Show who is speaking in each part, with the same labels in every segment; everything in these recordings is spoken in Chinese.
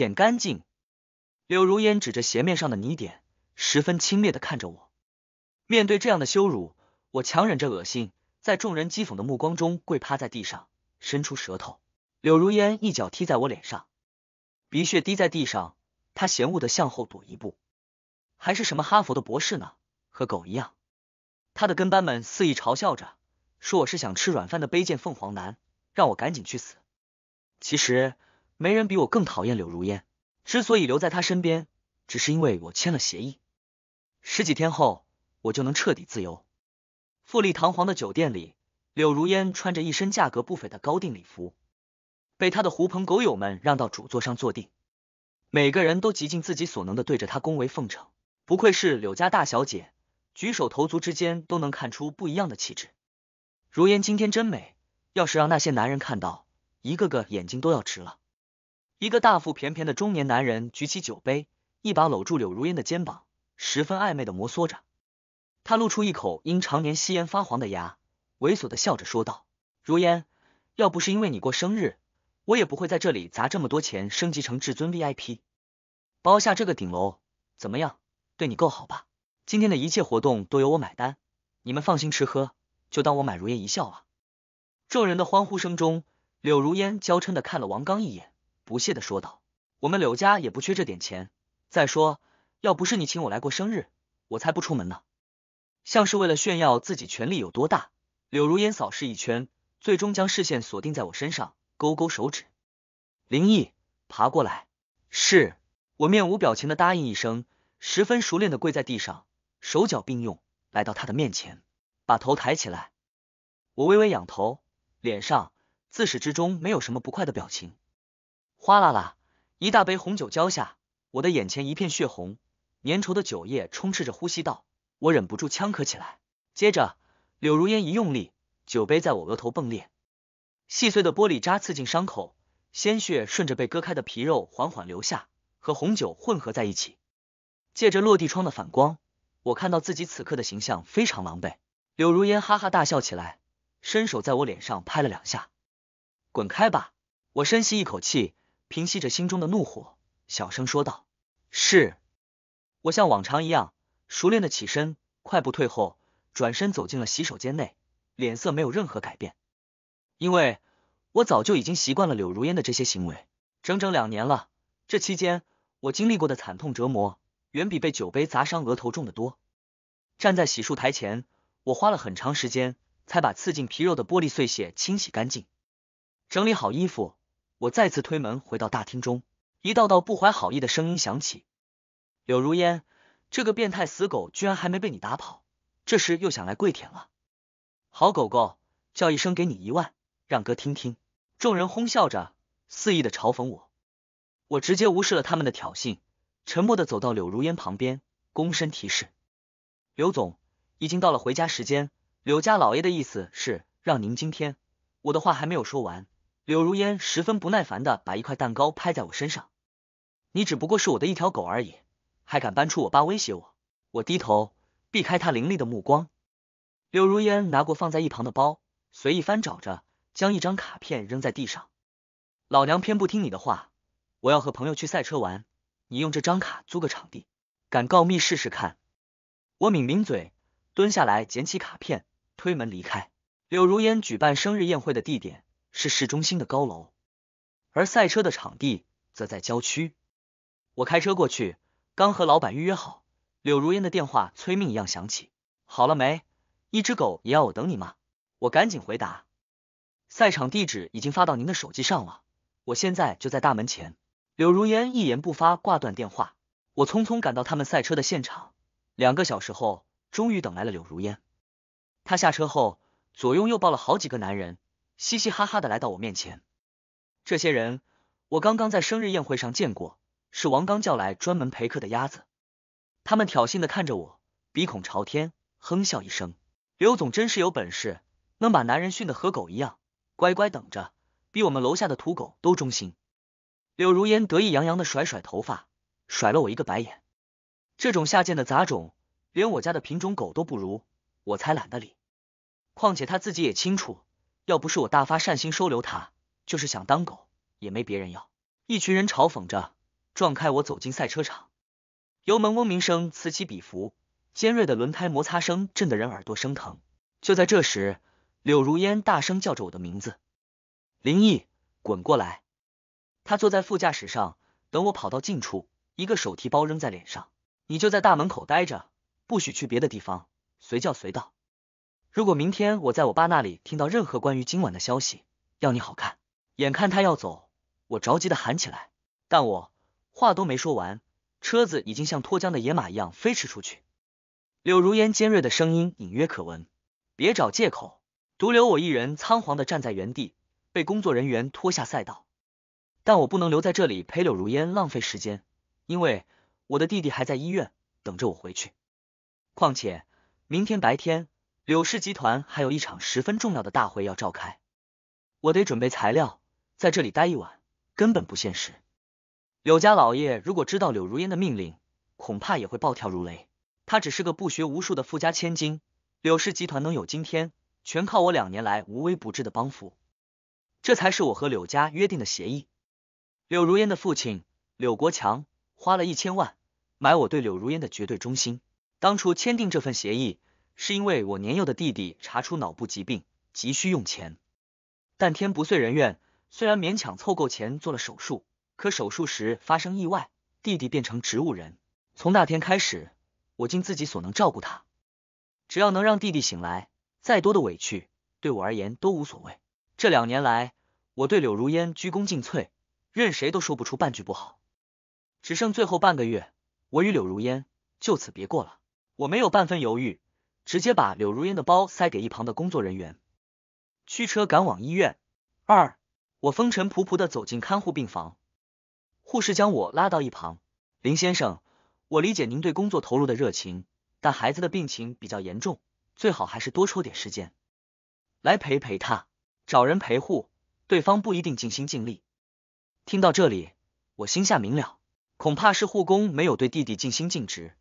Speaker 1: 舔干净。柳如烟指着鞋面上的泥点，十分轻蔑的看着我。面对这样的羞辱，我强忍着恶心，在众人讥讽的目光中跪趴在地上，伸出舌头。柳如烟一脚踢在我脸上，鼻血滴在地上。她嫌恶的向后躲一步。还是什么哈佛的博士呢？和狗一样。他的跟班们肆意嘲笑着，说我是想吃软饭的卑贱凤凰男，让我赶紧去死。其实。没人比我更讨厌柳如烟，之所以留在她身边，只是因为我签了协议。十几天后，我就能彻底自由。富丽堂皇的酒店里，柳如烟穿着一身价格不菲的高定礼服，被他的狐朋狗友们让到主座上坐定。每个人都极尽自己所能的对着她恭维奉承，不愧是柳家大小姐，举手投足之间都能看出不一样的气质。如烟今天真美，要是让那些男人看到，一个个眼睛都要直了。一个大腹便便的中年男人举起酒杯，一把搂住柳如烟的肩膀，十分暧昧的摩挲着。他露出一口因常年吸烟发黄的牙，猥琐的笑着说道：“如烟，要不是因为你过生日，我也不会在这里砸这么多钱升级成至尊 VIP，包下这个顶楼，怎么样？对你够好吧？今天的一切活动都由我买单，你们放心吃喝，就当我买如烟一笑啊。”众人的欢呼声中，柳如烟娇嗔的看了王刚一眼。不屑的说道：“我们柳家也不缺这点钱。再说，要不是你请我来过生日，我才不出门呢。”像是为了炫耀自己权力有多大，柳如烟扫视一圈，最终将视线锁定在我身上，勾勾手指，林毅，爬过来。是我面无表情的答应一声，十分熟练的跪在地上，手脚并用，来到他的面前，把头抬起来。我微微仰头，脸上自始至终没有什么不快的表情。哗啦啦，一大杯红酒浇下，我的眼前一片血红，粘稠的酒液充斥着呼吸道，我忍不住呛咳起来。接着，柳如烟一用力，酒杯在我额头迸裂，细碎的玻璃渣刺进伤口，鲜血顺着被割开的皮肉缓缓流下，和红酒混合在一起。借着落地窗的反光，我看到自己此刻的形象非常狼狈。柳如烟哈哈大笑起来，伸手在我脸上拍了两下：“滚开吧！”我深吸一口气。平息着心中的怒火，小声说道：“是。”我像往常一样熟练的起身，快步退后，转身走进了洗手间内，脸色没有任何改变，因为我早就已经习惯了柳如烟的这些行为。整整两年了，这期间我经历过的惨痛折磨，远比被酒杯砸伤额头重得多。站在洗漱台前，我花了很长时间才把刺进皮肉的玻璃碎屑清洗干净，整理好衣服。我再次推门回到大厅中，一道道不怀好意的声音响起。柳如烟，这个变态死狗居然还没被你打跑，这时又想来跪舔了。好狗狗，叫一声给你一万，让哥听听。众人哄笑着，肆意的嘲讽我。我直接无视了他们的挑衅，沉默的走到柳如烟旁边，躬身提示：“刘总，已经到了回家时间。柳家老爷的意思是让您今天……”我的话还没有说完。柳如烟十分不耐烦的把一块蛋糕拍在我身上，你只不过是我的一条狗而已，还敢搬出我爸威胁我！我低头避开他凌厉的目光。柳如烟拿过放在一旁的包，随意翻找着，将一张卡片扔在地上。老娘偏不听你的话，我要和朋友去赛车玩，你用这张卡租个场地，敢告密试试看！我抿抿嘴，蹲下来捡起卡片，推门离开。柳如烟举办生日宴会的地点。是市中心的高楼，而赛车的场地则在郊区。我开车过去，刚和老板预约好，柳如烟的电话催命一样响起。好了没？一只狗也要我等你吗？我赶紧回答。赛场地址已经发到您的手机上了，我现在就在大门前。柳如烟一言不发，挂断电话。我匆匆赶到他们赛车的现场，两个小时后，终于等来了柳如烟。她下车后，左拥右抱了好几个男人。嘻嘻哈哈的来到我面前，这些人我刚刚在生日宴会上见过，是王刚叫来专门陪客的鸭子。他们挑衅的看着我，鼻孔朝天，哼笑一声：“刘总真是有本事，能把男人训得和狗一样，乖乖等着，比我们楼下的土狗都忠心。”柳如烟得意洋洋的甩甩头发，甩了我一个白眼：“这种下贱的杂种，连我家的品种狗都不如，我才懒得理。况且他自己也清楚。”要不是我大发善心收留他，就是想当狗也没别人要。一群人嘲讽着，撞开我走进赛车场，油门嗡鸣声此起彼伏，尖锐的轮胎摩擦声震得人耳朵生疼。就在这时，柳如烟大声叫着我的名字：“林毅，滚过来！”他坐在副驾驶上，等我跑到近处，一个手提包扔在脸上。你就在大门口待着，不许去别的地方，随叫随到。如果明天我在我爸那里听到任何关于今晚的消息，要你好看！眼看他要走，我着急的喊起来，但我话都没说完，车子已经像脱缰的野马一样飞驰出去。柳如烟尖锐的声音隐约可闻，别找借口，独留我一人仓皇的站在原地，被工作人员拖下赛道。但我不能留在这里陪柳如烟浪费时间，因为我的弟弟还在医院等着我回去。况且明天白天。柳氏集团还有一场十分重要的大会要召开，我得准备材料，在这里待一晚根本不现实。柳家老爷如果知道柳如烟的命令，恐怕也会暴跳如雷。他只是个不学无术的富家千金，柳氏集团能有今天，全靠我两年来无微不至的帮扶，这才是我和柳家约定的协议。柳如烟的父亲柳国强花了一千万买我对柳如烟的绝对忠心，当初签订这份协议。是因为我年幼的弟弟查出脑部疾病，急需用钱，但天不遂人愿。虽然勉强凑够钱做了手术，可手术时发生意外，弟弟变成植物人。从那天开始，我尽自己所能照顾他，只要能让弟弟醒来，再多的委屈对我而言都无所谓。这两年来，我对柳如烟鞠躬尽瘁，任谁都说不出半句不好。只剩最后半个月，我与柳如烟就此别过了。我没有半分犹豫。直接把柳如烟的包塞给一旁的工作人员，驱车赶往医院。二，我风尘仆仆的走进看护病房，护士将我拉到一旁：“林先生，我理解您对工作投入的热情，但孩子的病情比较严重，最好还是多抽点时间来陪陪他。找人陪护，对方不一定尽心尽力。”听到这里，我心下明了，恐怕是护工没有对弟弟尽心尽职。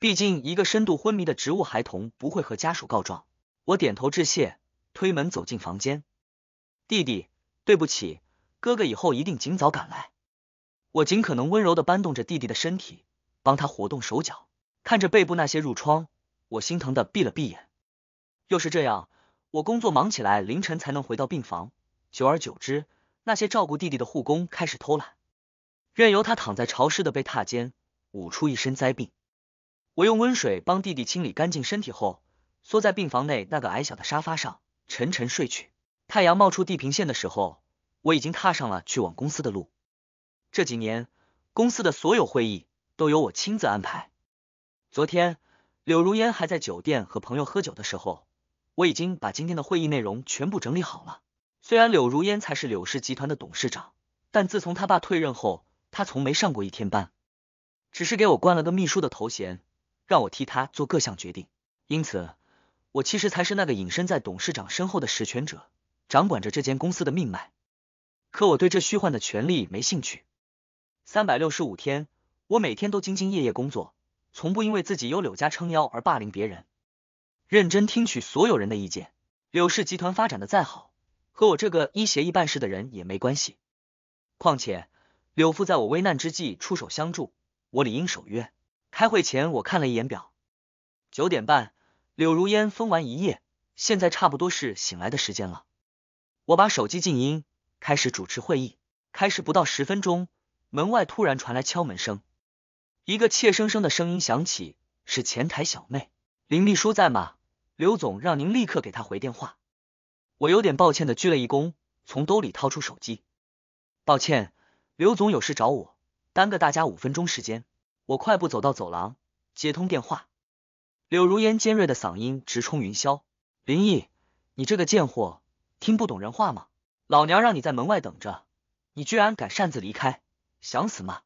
Speaker 1: 毕竟，一个深度昏迷的植物孩童不会和家属告状。我点头致谢，推门走进房间。弟弟，对不起，哥哥以后一定尽早赶来。我尽可能温柔的搬动着弟弟的身体，帮他活动手脚。看着背部那些褥疮，我心疼的闭了闭眼。又是这样，我工作忙起来，凌晨才能回到病房。久而久之，那些照顾弟弟的护工开始偷懒，任由他躺在潮湿的被榻间，捂出一身灾病。我用温水帮弟弟清理干净身体后，缩在病房内那个矮小的沙发上，沉沉睡去。太阳冒出地平线的时候，我已经踏上了去往公司的路。这几年，公司的所有会议都由我亲自安排。昨天，柳如烟还在酒店和朋友喝酒的时候，我已经把今天的会议内容全部整理好了。虽然柳如烟才是柳氏集团的董事长，但自从他爸退任后，他从没上过一天班，只是给我冠了个秘书的头衔。让我替他做各项决定，因此，我其实才是那个隐身在董事长身后的实权者，掌管着这间公司的命脉。可我对这虚幻的权利没兴趣。三百六十五天，我每天都兢兢业业工作，从不因为自己有柳家撑腰而霸凌别人，认真听取所有人的意见。柳氏集团发展的再好，和我这个依协议办事的人也没关系。况且，柳父在我危难之际出手相助，我理应守约。开会前我看了一眼表，九点半，柳如烟疯完一夜，现在差不多是醒来的时间了。我把手机静音，开始主持会议。开始不到十分钟，门外突然传来敲门声，一个怯生生的声音响起：“是前台小妹，林秘书在吗？刘总让您立刻给他回电话。”我有点抱歉的鞠了一躬，从兜里掏出手机：“抱歉，刘总有事找我，耽搁大家五分钟时间。”我快步走到走廊，接通电话。柳如烟尖锐的嗓音直冲云霄：“林毅，你这个贱货，听不懂人话吗？老娘让你在门外等着，你居然敢擅自离开，想死吗？”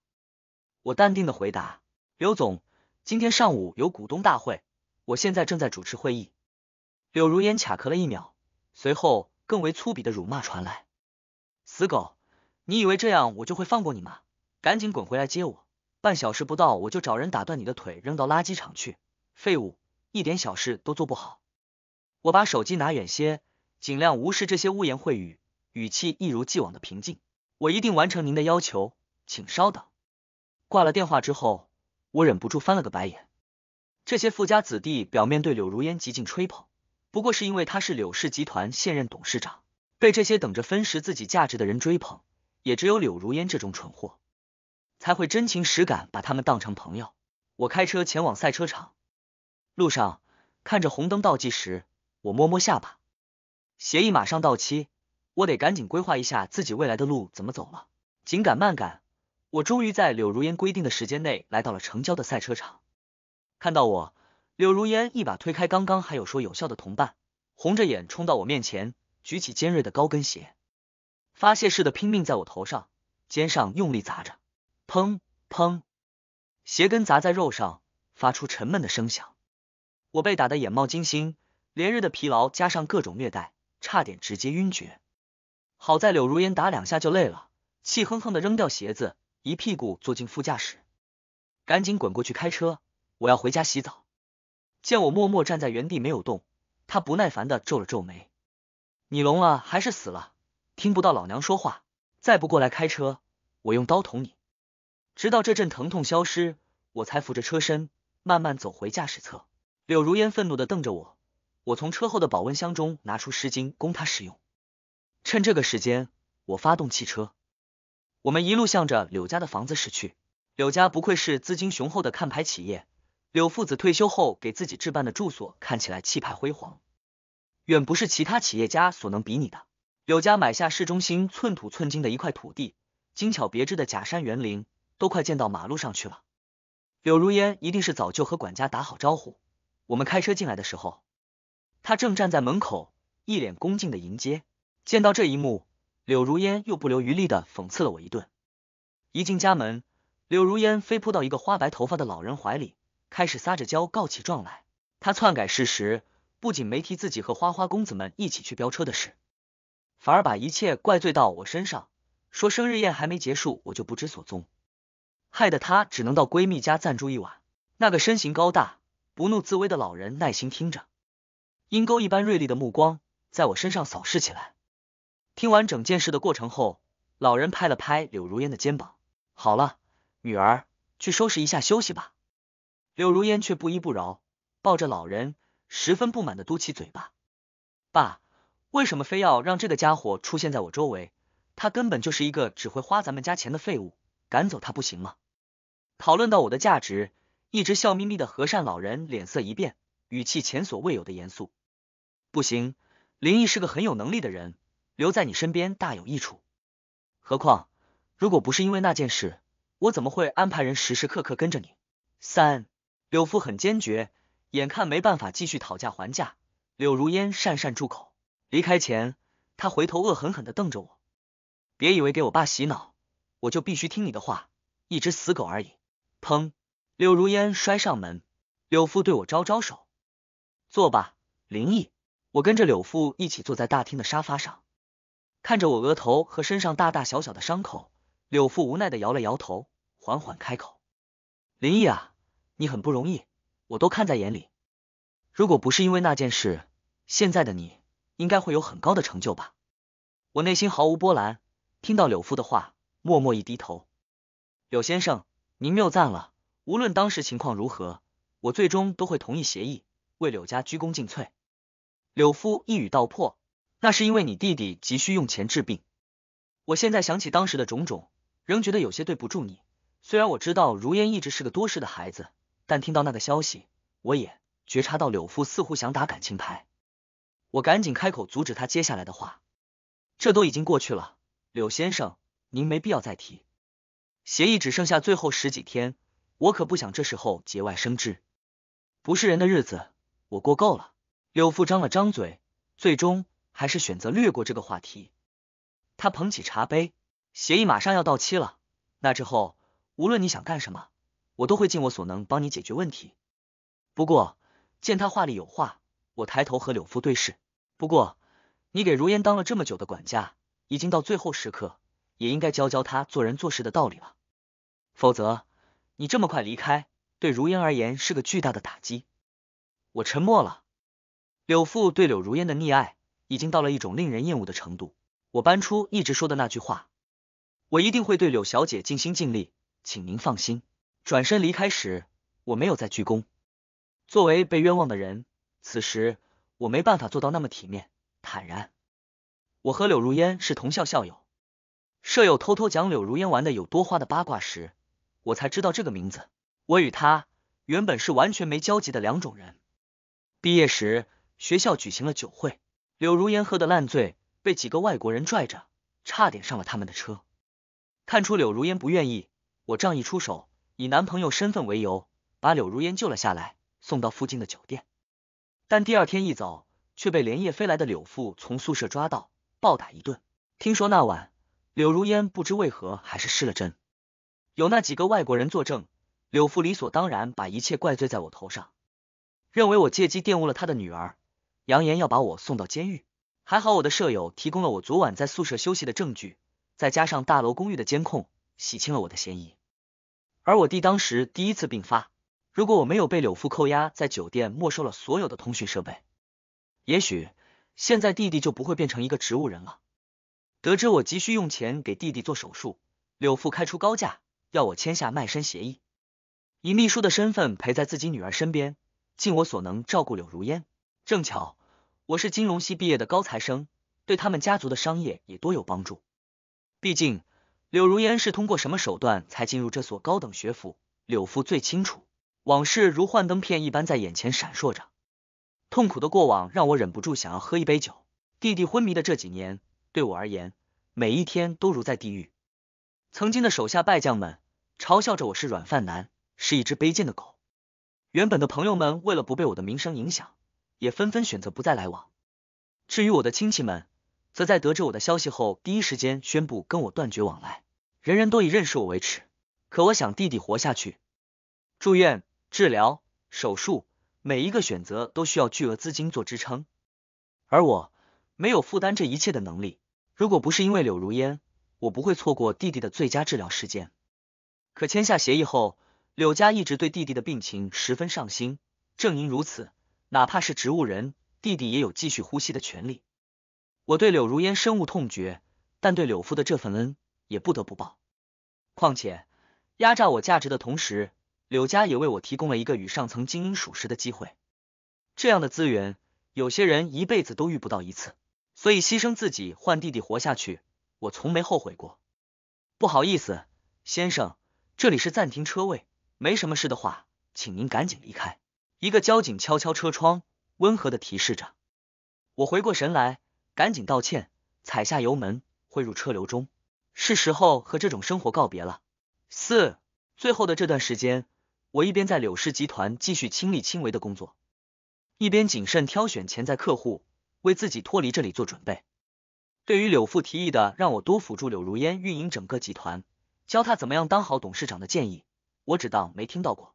Speaker 1: 我淡定的回答：“刘总，今天上午有股东大会，我现在正在主持会议。”柳如烟卡壳了一秒，随后更为粗鄙的辱骂传来：“死狗，你以为这样我就会放过你吗？赶紧滚回来接我！”半小时不到，我就找人打断你的腿，扔到垃圾场去。废物，一点小事都做不好。我把手机拿远些，尽量无视这些污言秽语，语气一如既往的平静。我一定完成您的要求，请稍等。挂了电话之后，我忍不住翻了个白眼。这些富家子弟表面对柳如烟极尽吹捧，不过是因为他是柳氏集团现任董事长，被这些等着分食自己价值的人追捧，也只有柳如烟这种蠢货。才会真情实感把他们当成朋友。我开车前往赛车场，路上看着红灯倒计时，我摸摸下巴，协议马上到期，我得赶紧规划一下自己未来的路怎么走了。紧赶慢赶，我终于在柳如烟规定的时间内来到了城郊的赛车场。看到我，柳如烟一把推开刚刚还有说有笑的同伴，红着眼冲到我面前，举起尖锐的高跟鞋，发泄似的拼命在我头上、肩上用力砸着。砰砰，鞋跟砸在肉上，发出沉闷的声响。我被打得眼冒金星，连日的疲劳加上各种虐待，差点直接晕厥。好在柳如烟打两下就累了，气哼哼的扔掉鞋子，一屁股坐进副驾驶，赶紧滚过去开车。我要回家洗澡。见我默默站在原地没有动，他不耐烦的皱了皱眉：“你聋了还是死了？听不到老娘说话？再不过来开车，我用刀捅你！”直到这阵疼痛消失，我才扶着车身慢慢走回驾驶侧。柳如烟愤怒的瞪着我，我从车后的保温箱中拿出湿巾供他使用。趁这个时间，我发动汽车，我们一路向着柳家的房子驶去。柳家不愧是资金雄厚的看牌企业，柳父子退休后给自己置办的住所看起来气派辉煌，远不是其他企业家所能比拟的。柳家买下市中心寸土寸金的一块土地，精巧别致的假山园林。都快溅到马路上去了。柳如烟一定是早就和管家打好招呼。我们开车进来的时候，她正站在门口，一脸恭敬的迎接。见到这一幕，柳如烟又不留余力的讽刺了我一顿。一进家门，柳如烟飞扑到一个花白头发的老人怀里，开始撒着娇告起状来。她篡改事实，不仅没提自己和花花公子们一起去飙车的事，反而把一切怪罪到我身上，说生日宴还没结束，我就不知所踪。害得她只能到闺蜜家暂住一晚。那个身形高大、不怒自威的老人耐心听着，阴沟一般锐利的目光在我身上扫视起来。听完整件事的过程后，老人拍了拍柳如烟的肩膀：“好了，女儿，去收拾一下休息吧。”柳如烟却不依不饶，抱着老人，十分不满的嘟起嘴巴：“爸，为什么非要让这个家伙出现在我周围？他根本就是一个只会花咱们家钱的废物，赶走他不行吗？”讨论到我的价值，一直笑眯眯的和善老人脸色一变，语气前所未有的严肃。不行，林毅是个很有能力的人，留在你身边大有益处。何况，如果不是因为那件事，我怎么会安排人时时刻刻跟着你？三柳父很坚决，眼看没办法继续讨价还价，柳如烟讪讪住口。离开前，他回头恶狠狠的瞪着我，别以为给我爸洗脑，我就必须听你的话，一只死狗而已。砰！柳如烟摔上门。柳父对我招招手：“坐吧，林毅。”我跟着柳父一起坐在大厅的沙发上，看着我额头和身上大大小小的伤口，柳父无奈的摇了摇头，缓缓开口：“林毅啊，你很不容易，我都看在眼里。如果不是因为那件事，现在的你应该会有很高的成就吧？”我内心毫无波澜，听到柳父的话，默默一低头。柳先生。您谬赞了。无论当时情况如何，我最终都会同意协议，为柳家鞠躬尽瘁。柳夫一语道破，那是因为你弟弟急需用钱治病。我现在想起当时的种种，仍觉得有些对不住你。虽然我知道如烟一直是个多事的孩子，但听到那个消息，我也觉察到柳夫似乎想打感情牌。我赶紧开口阻止他接下来的话。这都已经过去了，柳先生，您没必要再提。协议只剩下最后十几天，我可不想这时候节外生枝。不是人的日子，我过够了。柳父张了张嘴，最终还是选择略过这个话题。他捧起茶杯，协议马上要到期了，那之后无论你想干什么，我都会尽我所能帮你解决问题。不过见他话里有话，我抬头和柳父对视。不过你给如烟当了这么久的管家，已经到最后时刻。也应该教教他做人做事的道理了，否则你这么快离开，对如烟而言是个巨大的打击。我沉默了。柳父对柳如烟的溺爱已经到了一种令人厌恶的程度。我搬出一直说的那句话：“我一定会对柳小姐尽心尽力，请您放心。”转身离开时，我没有再鞠躬。作为被冤枉的人，此时我没办法做到那么体面、坦然。我和柳如烟是同校校友。舍友偷偷讲柳如烟玩的有多花的八卦时，我才知道这个名字。我与他原本是完全没交集的两种人。毕业时学校举行了酒会，柳如烟喝得烂醉，被几个外国人拽着，差点上了他们的车。看出柳如烟不愿意，我仗义出手，以男朋友身份为由，把柳如烟救了下来，送到附近的酒店。但第二天一早，却被连夜飞来的柳父从宿舍抓到，暴打一顿。听说那晚。柳如烟不知为何还是失了真。有那几个外国人作证，柳父理所当然把一切怪罪在我头上，认为我借机玷污了他的女儿，扬言要把我送到监狱。还好我的舍友提供了我昨晚在宿舍休息的证据，再加上大楼公寓的监控，洗清了我的嫌疑。而我弟当时第一次病发，如果我没有被柳父扣押在酒店，没收了所有的通讯设备，也许现在弟弟就不会变成一个植物人了。得知我急需用钱给弟弟做手术，柳父开出高价，要我签下卖身协议，以秘书的身份陪在自己女儿身边，尽我所能照顾柳如烟。正巧我是金融系毕业的高材生，对他们家族的商业也多有帮助。毕竟柳如烟是通过什么手段才进入这所高等学府，柳父最清楚。往事如幻灯片一般在眼前闪烁着，痛苦的过往让我忍不住想要喝一杯酒。弟弟昏迷的这几年。对我而言，每一天都如在地狱。曾经的手下败将们嘲笑着我是软饭男，是一只卑贱的狗。原本的朋友们为了不被我的名声影响，也纷纷选择不再来往。至于我的亲戚们，则在得知我的消息后，第一时间宣布跟我断绝往来，人人都以认识我为耻。可我想弟弟活下去，住院、治疗、手术，每一个选择都需要巨额资金做支撑，而我没有负担这一切的能力。如果不是因为柳如烟，我不会错过弟弟的最佳治疗时间。可签下协议后，柳家一直对弟弟的病情十分上心。正因如此，哪怕是植物人，弟弟也有继续呼吸的权利。我对柳如烟深恶痛绝，但对柳父的这份恩也不得不报。况且，压榨我价值的同时，柳家也为我提供了一个与上层精英属实的机会。这样的资源，有些人一辈子都遇不到一次。所以牺牲自己换弟弟活下去，我从没后悔过。不好意思，先生，这里是暂停车位，没什么事的话，请您赶紧离开。一个交警敲敲车窗，温和的提示着。我回过神来，赶紧道歉，踩下油门，汇入车流中。是时候和这种生活告别了。四最后的这段时间，我一边在柳氏集团继续亲力亲为的工作，一边谨慎挑选潜在客户。为自己脱离这里做准备。对于柳父提议的让我多辅助柳如烟运营整个集团，教他怎么样当好董事长的建议，我只当没听到过。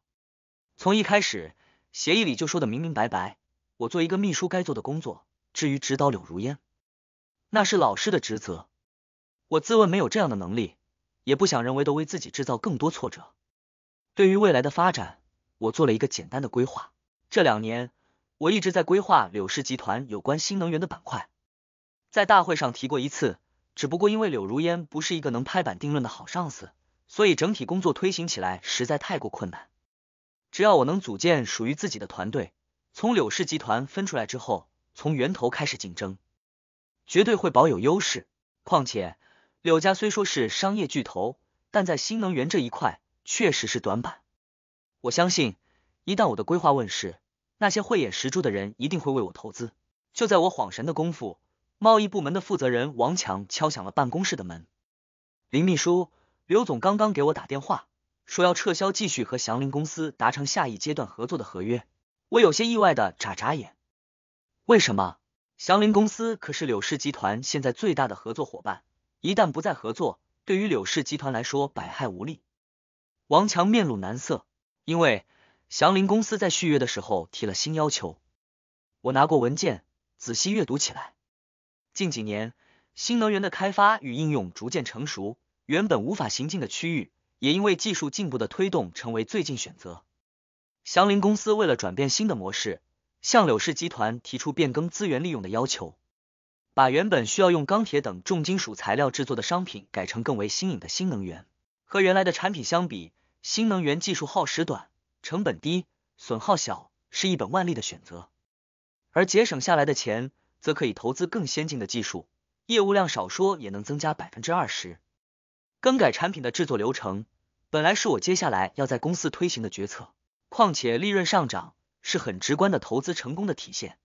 Speaker 1: 从一开始协议里就说的明明白白，我做一个秘书该做的工作。至于指导柳如烟，那是老师的职责。我自问没有这样的能力，也不想人为的为自己制造更多挫折。对于未来的发展，我做了一个简单的规划。这两年。我一直在规划柳氏集团有关新能源的板块，在大会上提过一次，只不过因为柳如烟不是一个能拍板定论的好上司，所以整体工作推行起来实在太过困难。只要我能组建属于自己的团队，从柳氏集团分出来之后，从源头开始竞争，绝对会保有优势。况且柳家虽说是商业巨头，但在新能源这一块确实是短板。我相信，一旦我的规划问世。那些慧眼识珠的人一定会为我投资。就在我恍神的功夫，贸易部门的负责人王强敲响了办公室的门。林秘书，刘总刚刚给我打电话，说要撤销继续和祥林公司达成下一阶段合作的合约。我有些意外的眨眨眼，为什么？祥林公司可是柳氏集团现在最大的合作伙伴，一旦不再合作，对于柳氏集团来说百害无利。王强面露难色，因为。祥麟公司在续约的时候提了新要求，我拿过文件仔细阅读起来。近几年，新能源的开发与应用逐渐成熟，原本无法行进的区域也因为技术进步的推动成为最近选择。祥麟公司为了转变新的模式，向柳氏集团提出变更资源利用的要求，把原本需要用钢铁等重金属材料制作的商品改成更为新颖的新能源。和原来的产品相比，新能源技术耗时短。成本低、损耗小，是一本万利的选择。而节省下来的钱，则可以投资更先进的技术，业务量少说也能增加百分之二十。更改产品的制作流程，本来是我接下来要在公司推行的决策。况且利润上涨，是很直观的投资成功的体现。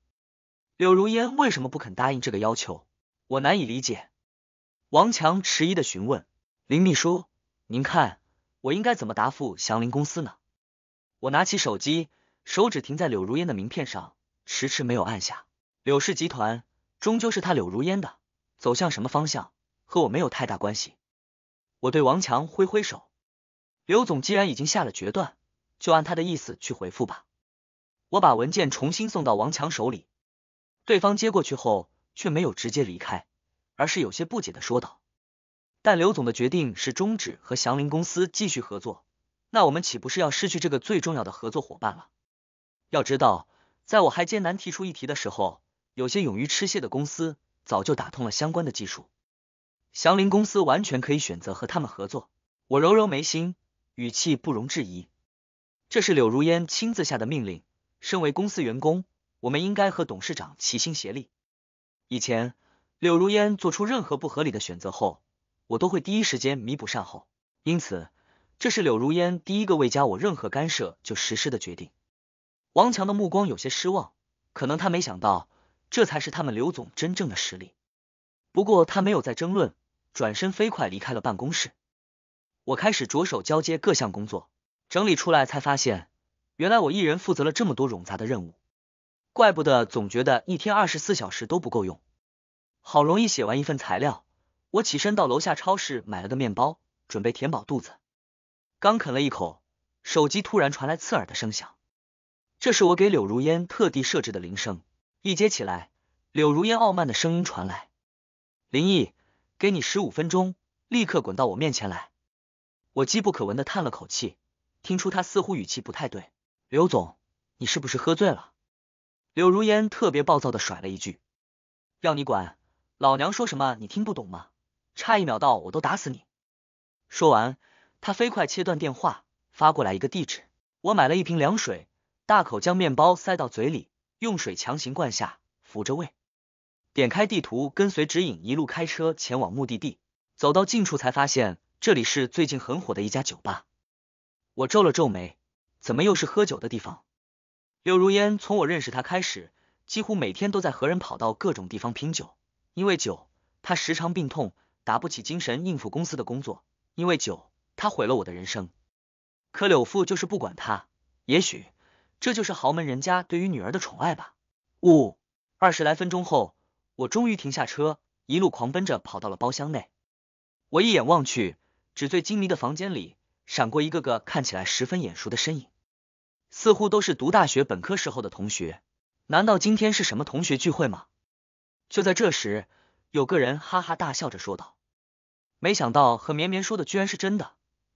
Speaker 1: 柳如烟为什么不肯答应这个要求？我难以理解。王强迟疑的询问林秘书：“您看，我应该怎么答复祥林公司呢？”我拿起手机，手指停在柳如烟的名片上，迟迟没有按下。柳氏集团终究是他柳如烟的，走向什么方向和我没有太大关系。我对王强挥挥手，刘总既然已经下了决断，就按他的意思去回复吧。我把文件重新送到王强手里，对方接过去后却没有直接离开，而是有些不解的说道：“但刘总的决定是终止和祥林公司继续合作。”那我们岂不是要失去这个最重要的合作伙伴了？要知道，在我还艰难提出议题的时候，有些勇于吃蟹的公司早就打通了相关的技术。祥林公司完全可以选择和他们合作。我揉揉眉心，语气不容置疑：“这是柳如烟亲自下的命令。身为公司员工，我们应该和董事长齐心协力。以前，柳如烟做出任何不合理的选择后，我都会第一时间弥补善后。因此。”这是柳如烟第一个未加我任何干涉就实施的决定。王强的目光有些失望，可能他没想到这才是他们刘总真正的实力。不过他没有再争论，转身飞快离开了办公室。我开始着手交接各项工作，整理出来才发现，原来我一人负责了这么多冗杂的任务，怪不得总觉得一天二十四小时都不够用。好容易写完一份材料，我起身到楼下超市买了个面包，准备填饱肚子。刚啃了一口，手机突然传来刺耳的声响，这是我给柳如烟特地设置的铃声。一接起来，柳如烟傲慢的声音传来：“林毅，给你十五分钟，立刻滚到我面前来。”我机不可闻地叹了口气，听出他似乎语气不太对。“刘总，你是不是喝醉了？”柳如烟特别暴躁地甩了一句：“要你管！老娘说什么你听不懂吗？差一秒到我都打死你！”说完。他飞快切断电话，发过来一个地址。我买了一瓶凉水，大口将面包塞到嘴里，用水强行灌下，扶着胃。点开地图，跟随指引一路开车前往目的地。走到近处才发现，这里是最近很火的一家酒吧。我皱了皱眉，怎么又是喝酒的地方？柳如烟从我认识他开始，几乎每天都在和人跑到各种地方拼酒。因为酒，他时常病痛，打不起精神应付公司的工作。因为酒。他毁了我的人生，可柳父就是不管他。也许这就是豪门人家对于女儿的宠爱吧。唔，二十来分钟后，我终于停下车，一路狂奔着跑到了包厢内。我一眼望去，纸醉金迷的房间里闪过一个个看起来十分眼熟的身影，似乎都是读大学本科时候的同学。难道今天是什么同学聚会吗？就在这时，有个人哈哈大笑着说道：“没想到和绵绵说的居然是真的。”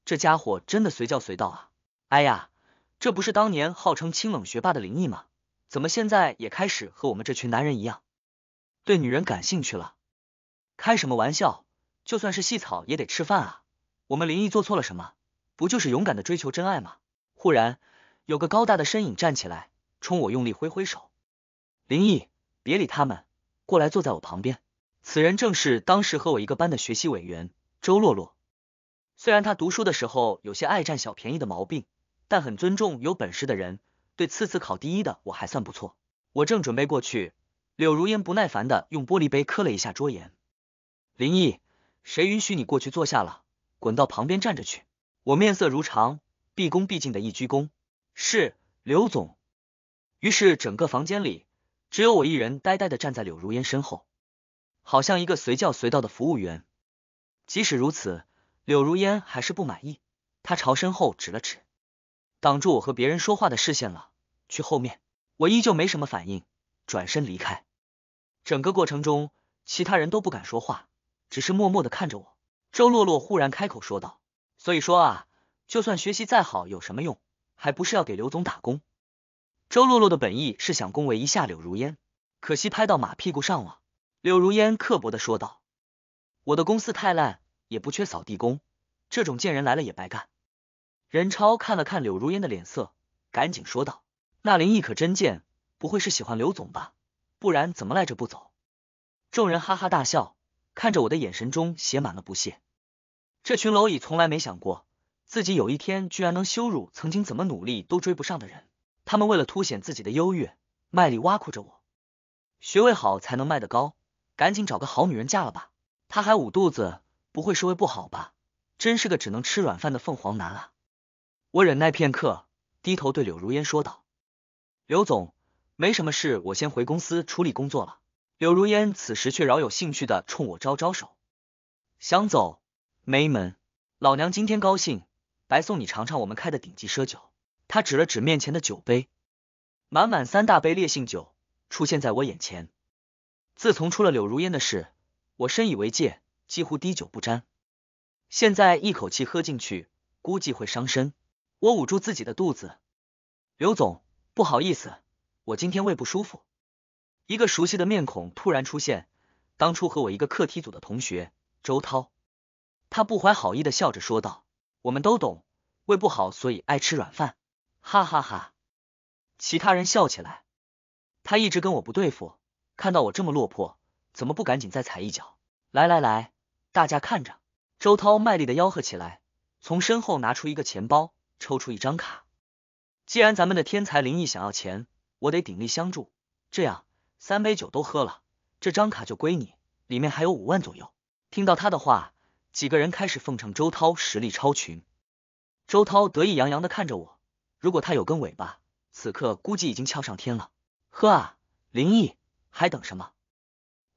Speaker 1: 这家伙真的随叫随到啊！哎呀，这不是当年号称清冷学霸的林毅吗？怎么现在也开始和我们这群男人一样，对女人感兴趣了？开什么玩笑！就算是细草也得吃饭啊！我们林毅做错了什么？不就是勇敢的追求真爱吗？忽然，有个高大的身影站起来，冲我用力挥挥手：“林毅，别理他们，过来坐在我旁边。”此人正是当时和我一个班的学习委员周洛洛。虽然他读书的时候有些爱占小便宜的毛病，但很尊重有本事的人，对次次考第一的我还算不错。我正准备过去，柳如烟不耐烦的用玻璃杯磕了一下桌沿。林毅，谁允许你过去坐下了？滚到旁边站着去！我面色如常，毕恭毕敬的一鞠躬，是刘总。于是整个房间里只有我一人呆呆的站在柳如烟身后，好像一个随叫随到的服务员。即使如此。柳如烟还是不满意，她朝身后指了指，挡住我和别人说话的视线了。去后面，我依旧没什么反应，转身离开。整个过程中，其他人都不敢说话，只是默默的看着我。周洛洛忽然开口说道：“所以说啊，就算学习再好，有什么用？还不是要给刘总打工？”周洛洛的本意是想恭维一下柳如烟，可惜拍到马屁股上了。柳如烟刻薄的说道：“我的公司太烂。”也不缺扫地工，这种贱人来了也白干。任超看了看柳如烟的脸色，赶紧说道：“那林毅可真贱，不会是喜欢刘总吧？不然怎么赖着不走？”众人哈哈大笑，看着我的眼神中写满了不屑。这群蝼蚁从来没想过，自己有一天居然能羞辱曾经怎么努力都追不上的人。他们为了凸显自己的优越，卖力挖苦着我：“学位好才能卖得高，赶紧找个好女人嫁了吧。”他还捂肚子。不会是胃不好吧？真是个只能吃软饭的凤凰男啊！我忍耐片刻，低头对柳如烟说道：“刘总，没什么事，我先回公司处理工作了。”柳如烟此时却饶有兴趣的冲我招招手：“想走没门，老娘今天高兴，白送你尝尝我们开的顶级奢酒。”他指了指面前的酒杯，满满三大杯烈性酒出现在我眼前。自从出了柳如烟的事，我深以为戒。几乎滴酒不沾，现在一口气喝进去，估计会伤身。我捂住自己的肚子。刘总，不好意思，我今天胃不舒服。一个熟悉的面孔突然出现，当初和我一个课题组的同学周涛，他不怀好意的笑着说道：“我们都懂，胃不好，所以爱吃软饭。”哈哈哈，其他人笑起来。他一直跟我不对付，看到我这么落魄，怎么不赶紧再踩一脚？来来来。大家看着，周涛卖力的吆喝起来，从身后拿出一个钱包，抽出一张卡。既然咱们的天才林毅想要钱，我得鼎力相助。这样，三杯酒都喝了，这张卡就归你，里面还有五万左右。听到他的话，几个人开始奉承周涛实力超群。周涛得意洋洋的看着我，如果他有根尾巴，此刻估计已经翘上天了。喝啊，林毅，还等什么？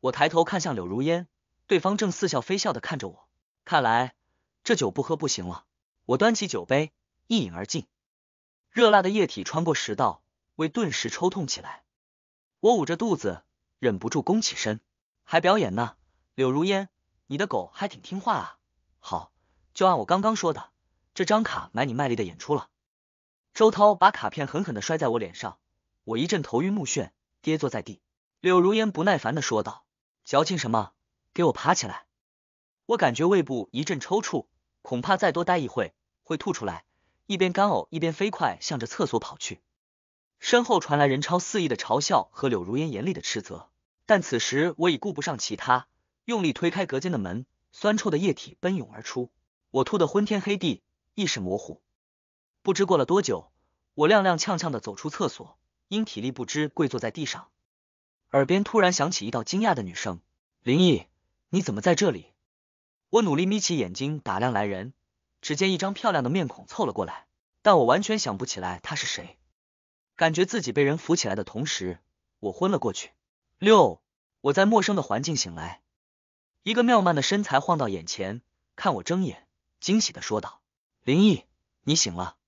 Speaker 1: 我抬头看向柳如烟。对方正似笑非笑的看着我，看来这酒不喝不行了。我端起酒杯，一饮而尽，热辣的液体穿过食道，胃顿时抽痛起来。我捂着肚子，忍不住弓起身，还表演呢。柳如烟，你的狗还挺听话啊。好，就按我刚刚说的，这张卡买你卖力的演出了。周涛把卡片狠狠的摔在我脸上，我一阵头晕目眩，跌坐在地。柳如烟不耐烦的说道：“矫情什么？”给我爬起来！我感觉胃部一阵抽搐，恐怕再多待一会会吐出来。一边干呕，一边飞快向着厕所跑去。身后传来人超肆意的嘲笑和柳如烟严厉的斥责，但此时我已顾不上其他，用力推开隔间的门，酸臭的液体奔涌而出。我吐得昏天黑地，意识模糊。不知过了多久，我踉踉跄跄的走出厕所，因体力不支跪坐在地上，耳边突然响起一道惊讶的女声：“林毅。”你怎么在这里？我努力眯起眼睛打量来人，只见一张漂亮的面孔凑了过来，但我完全想不起来他是谁。感觉自己被人扶起来的同时，我昏了过去。六，我在陌生的环境醒来，一个妙曼的身材晃到眼前，看我睁眼，惊喜的说道：“林毅，你醒了。”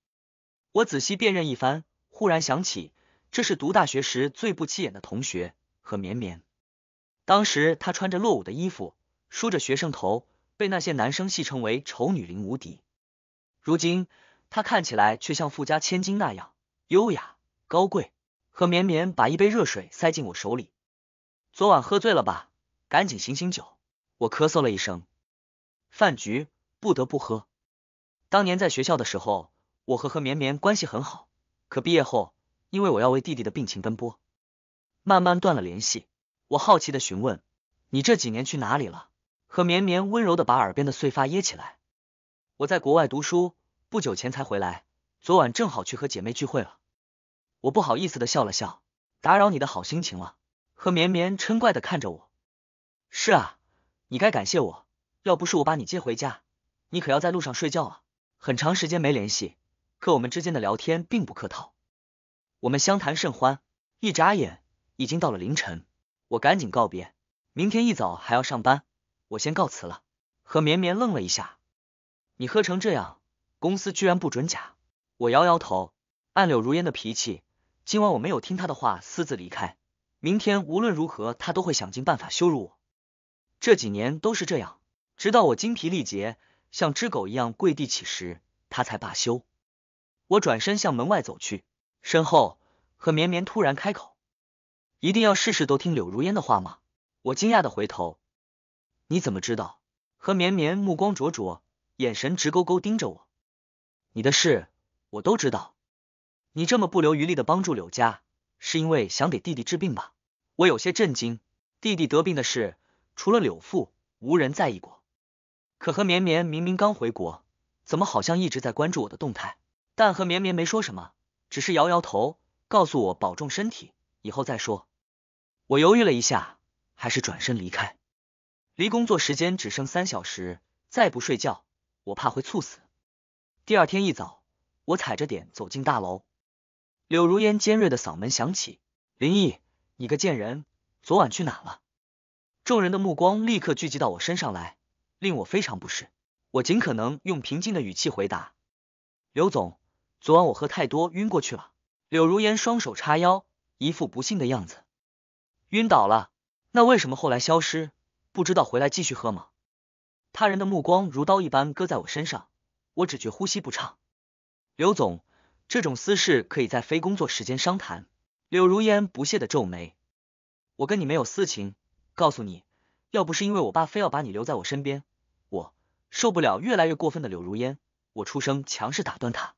Speaker 1: 我仔细辨认一番，忽然想起这是读大学时最不起眼的同学何绵绵。当时她穿着落伍的衣服，梳着学生头，被那些男生戏称为“丑女林无敌”。如今她看起来却像富家千金那样优雅高贵。何绵绵把一杯热水塞进我手里：“昨晚喝醉了吧？赶紧醒醒酒。”我咳嗽了一声。饭局不得不喝。当年在学校的时候，我和何绵绵关系很好，可毕业后，因为我要为弟弟的病情奔波，慢慢断了联系。我好奇的询问：“你这几年去哪里了？”何绵绵温柔的把耳边的碎发掖起来。我在国外读书，不久前才回来。昨晚正好去和姐妹聚会了。我不好意思的笑了笑：“打扰你的好心情了。”何绵绵嗔怪的看着我：“是啊，你该感谢我，要不是我把你接回家，你可要在路上睡觉了。”很长时间没联系，可我们之间的聊天并不客套，我们相谈甚欢。一眨眼，已经到了凌晨。我赶紧告别，明天一早还要上班，我先告辞了。何绵绵愣了一下，你喝成这样，公司居然不准假？我摇摇头，按柳如烟的脾气，今晚我没有听她的话私自离开，明天无论如何她都会想尽办法羞辱我。这几年都是这样，直到我精疲力竭，像只狗一样跪地乞食，她才罢休。我转身向门外走去，身后何绵绵突然开口。一定要事事都听柳如烟的话吗？我惊讶的回头，你怎么知道？何绵绵目光灼灼，眼神直勾勾盯着我。你的事我都知道，你这么不留余力的帮助柳家，是因为想给弟弟治病吧？我有些震惊，弟弟得病的事，除了柳父，无人在意过。可何绵绵明明刚回国，怎么好像一直在关注我的动态？但何绵绵没说什么，只是摇摇头，告诉我保重身体，以后再说。我犹豫了一下，还是转身离开。离工作时间只剩三小时，再不睡觉，我怕会猝死。第二天一早，我踩着点走进大楼，柳如烟尖锐的嗓门响起：“林毅，你个贱人，昨晚去哪了？”众人的目光立刻聚集到我身上来，令我非常不适。我尽可能用平静的语气回答：“刘总，昨晚我喝太多，晕过去了。”柳如烟双手叉腰，一副不信的样子。晕倒了，那为什么后来消失？不知道回来继续喝吗？他人的目光如刀一般割在我身上，我只觉呼吸不畅。刘总，这种私事可以在非工作时间商谈。柳如烟不屑的皱眉，我跟你没有私情，告诉你，要不是因为我爸非要把你留在我身边，我受不了越来越过分的柳如烟。我出声强势打断他，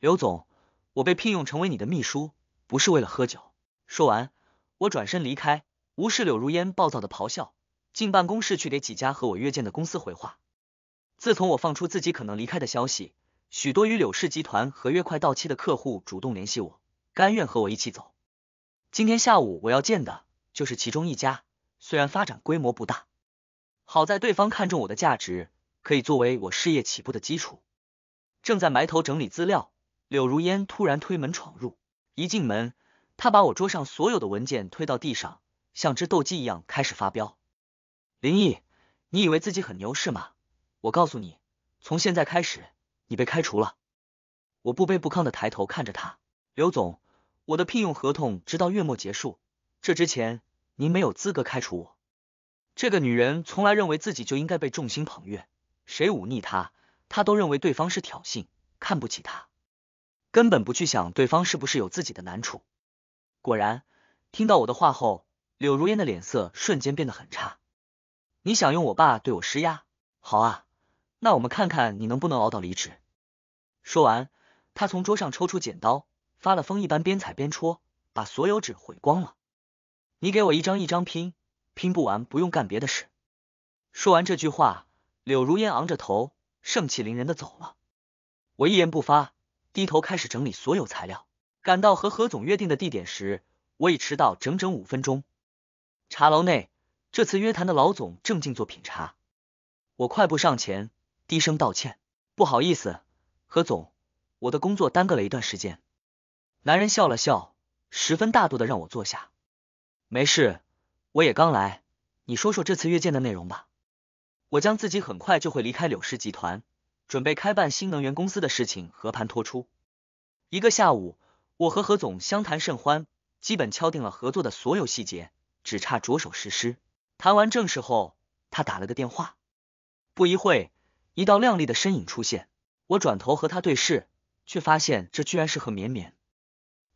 Speaker 1: 刘总，我被聘用成为你的秘书，不是为了喝酒。说完。我转身离开，无视柳如烟暴躁的咆哮，进办公室去给几家和我约见的公司回话。自从我放出自己可能离开的消息，许多与柳氏集团合约快到期的客户主动联系我，甘愿和我一起走。今天下午我要见的就是其中一家，虽然发展规模不大，好在对方看中我的价值，可以作为我事业起步的基础。正在埋头整理资料，柳如烟突然推门闯入，一进门。他把我桌上所有的文件推到地上，像只斗鸡一样开始发飙。林毅，你以为自己很牛是吗？我告诉你，从现在开始，你被开除了。我不卑不亢的抬头看着他，刘总，我的聘用合同直到月末结束，这之前您没有资格开除我。这个女人从来认为自己就应该被众星捧月，谁忤逆她，她都认为对方是挑衅，看不起她，根本不去想对方是不是有自己的难处。果然，听到我的话后，柳如烟的脸色瞬间变得很差。你想用我爸对我施压？好啊，那我们看看你能不能熬到离职。说完，他从桌上抽出剪刀，发了疯一般边踩边戳，把所有纸毁光了。你给我一张一张拼，拼不完不用干别的事。说完这句话，柳如烟昂着头，盛气凌人的走了。我一言不发，低头开始整理所有材料。赶到和何总约定的地点时，我已迟到整整五分钟。茶楼内，这次约谈的老总正静坐品茶。我快步上前，低声道歉：“不好意思，何总，我的工作耽搁了一段时间。”男人笑了笑，十分大度的让我坐下：“没事，我也刚来。你说说这次约见的内容吧。”我将自己很快就会离开柳氏集团，准备开办新能源公司的事情和盘托出。一个下午。我和何总相谈甚欢，基本敲定了合作的所有细节，只差着手实施。谈完正事后，他打了个电话，不一会，一道靓丽的身影出现。我转头和他对视，却发现这居然是何绵绵。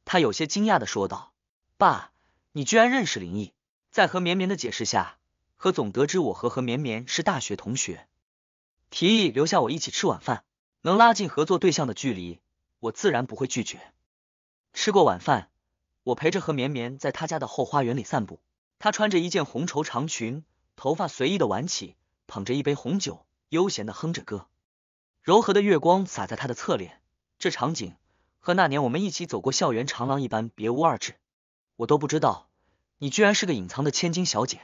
Speaker 1: 他有些惊讶的说道：“爸，你居然认识林毅？”在何绵绵的解释下，何总得知我和何绵绵是大学同学，提议留下我一起吃晚饭，能拉近合作对象的距离，我自然不会拒绝。吃过晚饭，我陪着何绵绵在他家的后花园里散步。她穿着一件红绸长裙，头发随意的挽起，捧着一杯红酒，悠闲的哼着歌。柔和的月光洒在她的侧脸，这场景和那年我们一起走过校园长廊一般别无二致。我都不知道，你居然是个隐藏的千金小姐。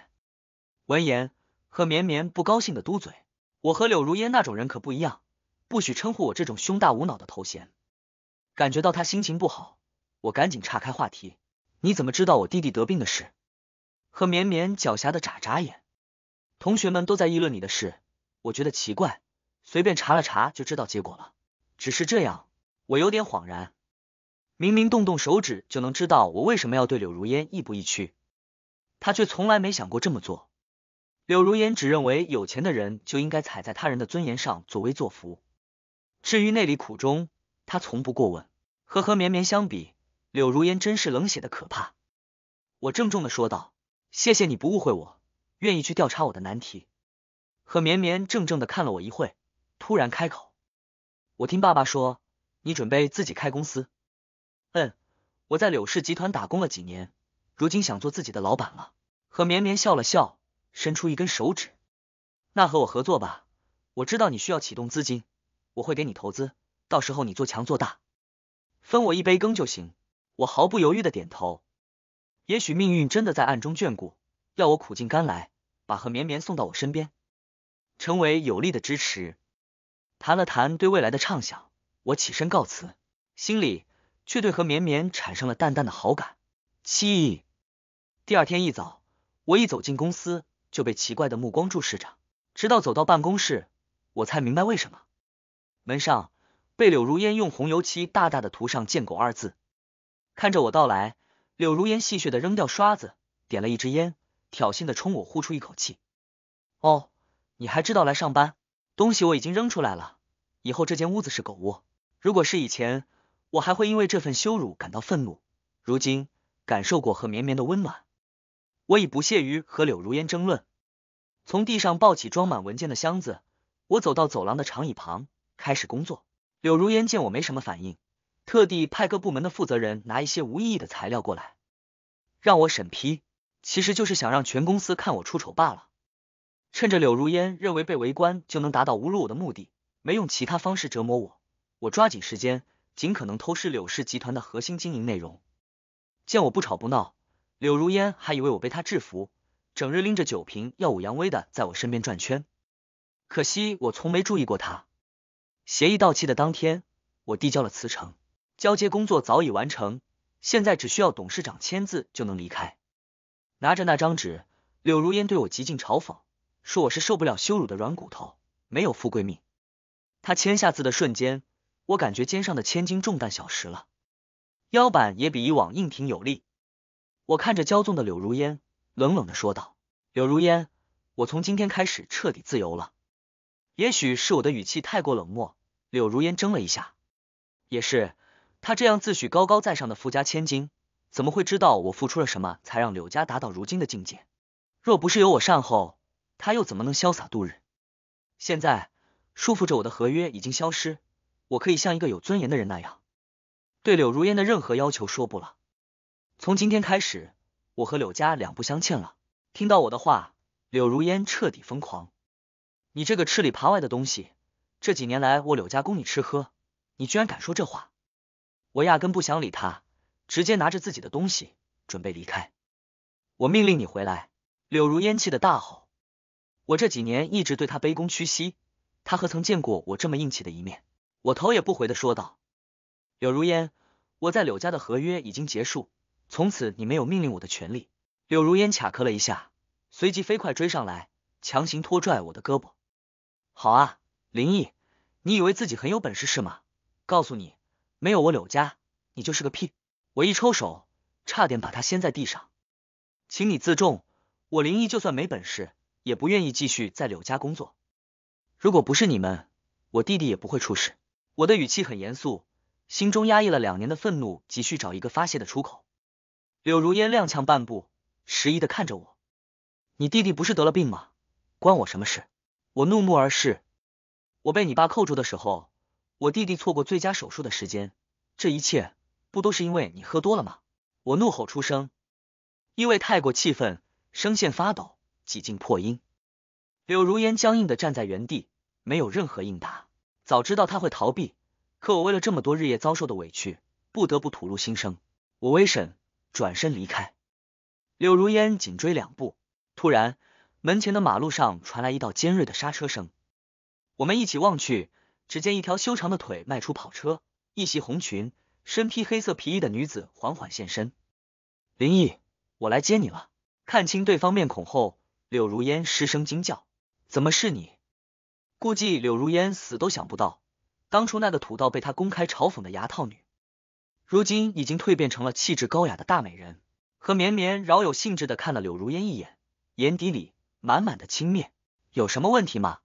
Speaker 1: 闻言，何绵绵不高兴的嘟嘴：“我和柳如烟那种人可不一样，不许称呼我这种胸大无脑的头衔。”感觉到她心情不好。我赶紧岔开话题，你怎么知道我弟弟得病的事？何绵绵狡黠的眨眨眼，同学们都在议论你的事，我觉得奇怪，随便查了查就知道结果了。只是这样，我有点恍然，明明动动手指就能知道我为什么要对柳如烟亦步亦趋，他却从来没想过这么做。柳如烟只认为有钱的人就应该踩在他人的尊严上作威作福，至于内里苦衷，他从不过问。和何绵绵相比，柳如烟真是冷血的可怕，我郑重的说道：“谢谢你不误会我，愿意去调查我的难题。”何绵绵怔怔的看了我一会，突然开口：“我听爸爸说，你准备自己开公司？”“嗯，我在柳氏集团打工了几年，如今想做自己的老板了。”何绵绵笑了笑，伸出一根手指：“那和我合作吧，我知道你需要启动资金，我会给你投资，到时候你做强做大，分我一杯羹就行。”我毫不犹豫的点头，也许命运真的在暗中眷顾，要我苦尽甘来，把何绵绵送到我身边，成为有力的支持。谈了谈对未来的畅想，我起身告辞，心里却对何绵绵产生了淡淡的好感。七，第二天一早，我一走进公司，就被奇怪的目光注视着，直到走到办公室，我才明白为什么。门上被柳如烟用红油漆大大的涂上“贱狗”二字。看着我到来，柳如烟戏谑的扔掉刷子，点了一支烟，挑衅的冲我呼出一口气。哦，你还知道来上班？东西我已经扔出来了，以后这间屋子是狗窝。如果是以前，我还会因为这份羞辱感到愤怒，如今感受过和绵绵的温暖，我已不屑于和柳如烟争论。从地上抱起装满文件的箱子，我走到走廊的长椅旁，开始工作。柳如烟见我没什么反应。特地派各部门的负责人拿一些无意义的材料过来，让我审批，其实就是想让全公司看我出丑罢了。趁着柳如烟认为被围观就能达到侮辱我的目的，没用其他方式折磨我，我抓紧时间尽可能偷师柳氏集团的核心经营内容。见我不吵不闹，柳如烟还以为我被他制服，整日拎着酒瓶耀武扬威的在我身边转圈。可惜我从没注意过他。协议到期的当天，我递交了辞呈。交接工作早已完成，现在只需要董事长签字就能离开。拿着那张纸，柳如烟对我极尽嘲讽，说我是受不了羞辱的软骨头，没有富贵命。他签下字的瞬间，我感觉肩上的千斤重担消失了，腰板也比以往硬挺有力。我看着骄纵的柳如烟，冷冷的说道：“柳如烟，我从今天开始彻底自由了。”也许是我的语气太过冷漠，柳如烟怔了一下。也是。她这样自诩高高在上的富家千金，怎么会知道我付出了什么才让柳家达到如今的境界？若不是有我善后，他又怎么能潇洒度日？现在束缚着我的合约已经消失，我可以像一个有尊严的人那样，对柳如烟的任何要求说不了。从今天开始，我和柳家两不相欠了。听到我的话，柳如烟彻底疯狂。你这个吃里扒外的东西，这几年来我柳家供你吃喝，你居然敢说这话！我压根不想理他，直接拿着自己的东西准备离开。我命令你回来！柳如烟气的大吼。我这几年一直对他卑躬屈膝，他何曾见过我这么硬气的一面？我头也不回的说道。柳如烟，我在柳家的合约已经结束，从此你没有命令我的权利。柳如烟卡壳了一下，随即飞快追上来，强行拖拽我的胳膊。好啊，林毅，你以为自己很有本事是吗？告诉你。没有我柳家，你就是个屁！我一抽手，差点把他掀在地上。请你自重，我林毅就算没本事，也不愿意继续在柳家工作。如果不是你们，我弟弟也不会出事。我的语气很严肃，心中压抑了两年的愤怒，急需找一个发泄的出口。柳如烟踉跄半步，迟疑的看着我：“你弟弟不是得了病吗？关我什么事？”我怒目而视。我被你爸扣住的时候。我弟弟错过最佳手术的时间，这一切不都是因为你喝多了吗？我怒吼出声，因为太过气愤，声线发抖，几近破音。柳如烟僵硬的站在原地，没有任何应答。早知道他会逃避，可我为了这么多日夜遭受的委屈，不得不吐露心声。我微沈，转身离开。柳如烟紧追两步，突然，门前的马路上传来一道尖锐的刹车声。我们一起望去。只见一条修长的腿迈出跑车，一袭红裙，身披黑色皮衣的女子缓缓现身。林毅，我来接你了。看清对方面孔后，柳如烟失声惊叫：“怎么是你？”估计柳如烟死都想不到，当初那个土到被他公开嘲讽的牙套女，如今已经蜕变成了气质高雅的大美人。何绵绵饶有兴致的看了柳如烟一眼，眼底里满满的轻蔑。有什么问题吗？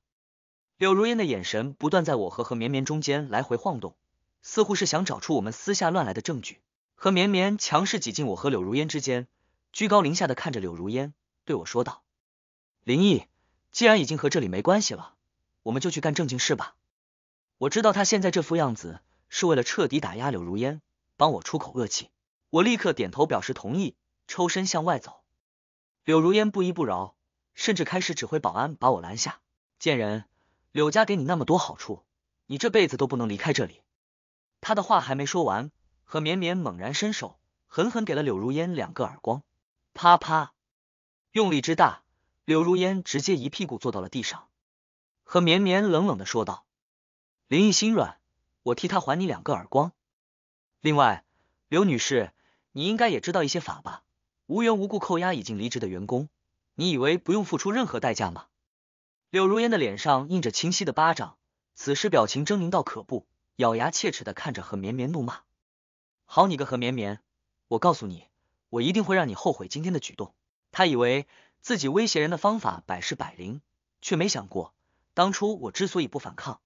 Speaker 1: 柳如烟的眼神不断在我和何绵绵中间来回晃动，似乎是想找出我们私下乱来的证据。何绵绵强势挤进我和柳如烟之间，居高临下的看着柳如烟，对我说道：“林毅，既然已经和这里没关系了，我们就去干正经事吧。”我知道他现在这副样子是为了彻底打压柳如烟，帮我出口恶气。我立刻点头表示同意，抽身向外走。柳如烟不依不饶，甚至开始指挥保安把我拦下。贱人！柳家给你那么多好处，你这辈子都不能离开这里。他的话还没说完，何绵绵猛然伸手，狠狠给了柳如烟两个耳光，啪啪，用力之大，柳如烟直接一屁股坐到了地上。何绵绵冷冷的说道：“林毅心软，我替他还你两个耳光。另外，刘女士，你应该也知道一些法吧？无缘无故扣押已经离职的员工，你以为不用付出任何代价吗？”柳如烟的脸上印着清晰的巴掌，此时表情狰狞到可怖，咬牙切齿的看着何绵绵怒骂：“好你个何绵绵，我告诉你，我一定会让你后悔今天的举动。”他以为自己威胁人的方法百试百灵，却没想过当初我之所以不反抗，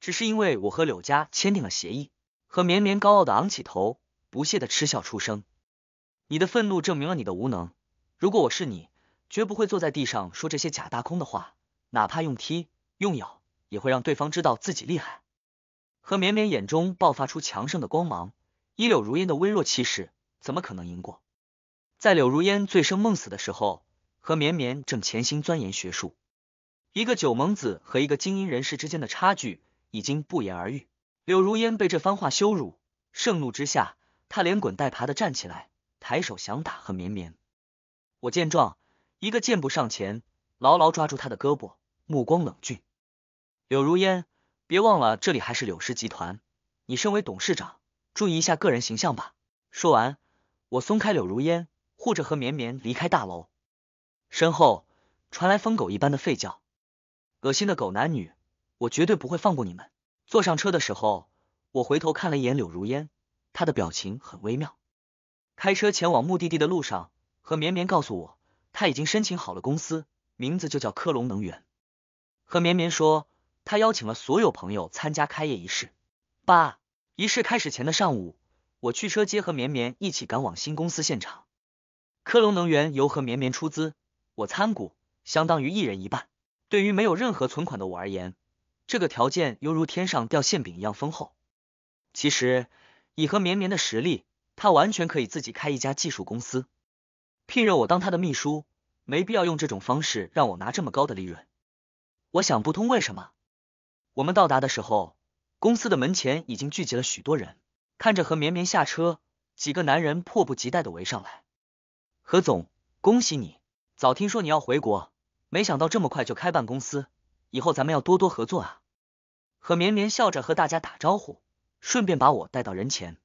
Speaker 1: 只是因为我和柳家签订了协议。何绵绵高傲的昂起头，不屑的嗤笑出声：“你的愤怒证明了你的无能。如果我是你，绝不会坐在地上说这些假大空的话。”哪怕用踢、用咬，也会让对方知道自己厉害。何绵绵眼中爆发出强盛的光芒，一柳如烟的微弱气势怎么可能赢过？在柳如烟醉生梦死的时候，何绵绵正潜心钻研学术。一个九蒙子和一个精英人士之间的差距已经不言而喻。柳如烟被这番话羞辱，盛怒之下，他连滚带爬的站起来，抬手想打何绵绵。我见状，一个箭步上前，牢牢抓住他的胳膊。目光冷峻，柳如烟，别忘了这里还是柳氏集团。你身为董事长，注意一下个人形象吧。说完，我松开柳如烟，护着何绵绵离开大楼。身后传来疯狗一般的吠叫，恶心的狗男女，我绝对不会放过你们！坐上车的时候，我回头看了一眼柳如烟，她的表情很微妙。开车前往目的地的路上，何绵绵告诉我，他已经申请好了公司，名字就叫科隆能源。和绵绵说，他邀请了所有朋友参加开业仪式。爸，仪式开始前的上午，我去车接和绵绵一起赶往新公司现场。科隆能源由和绵绵出资，我参股，相当于一人一半。对于没有任何存款的我而言，这个条件犹如天上掉馅饼一样丰厚。其实，以和绵绵的实力，他完全可以自己开一家技术公司，聘任我当他的秘书，没必要用这种方式让我拿这么高的利润。我想不通为什么。我们到达的时候，公司的门前已经聚集了许多人，看着何绵绵下车，几个男人迫不及待的围上来。何总，恭喜你！早听说你要回国，没想到这么快就开办公司，以后咱们要多多合作啊。何绵绵笑着和大家打招呼，顺便把我带到人前。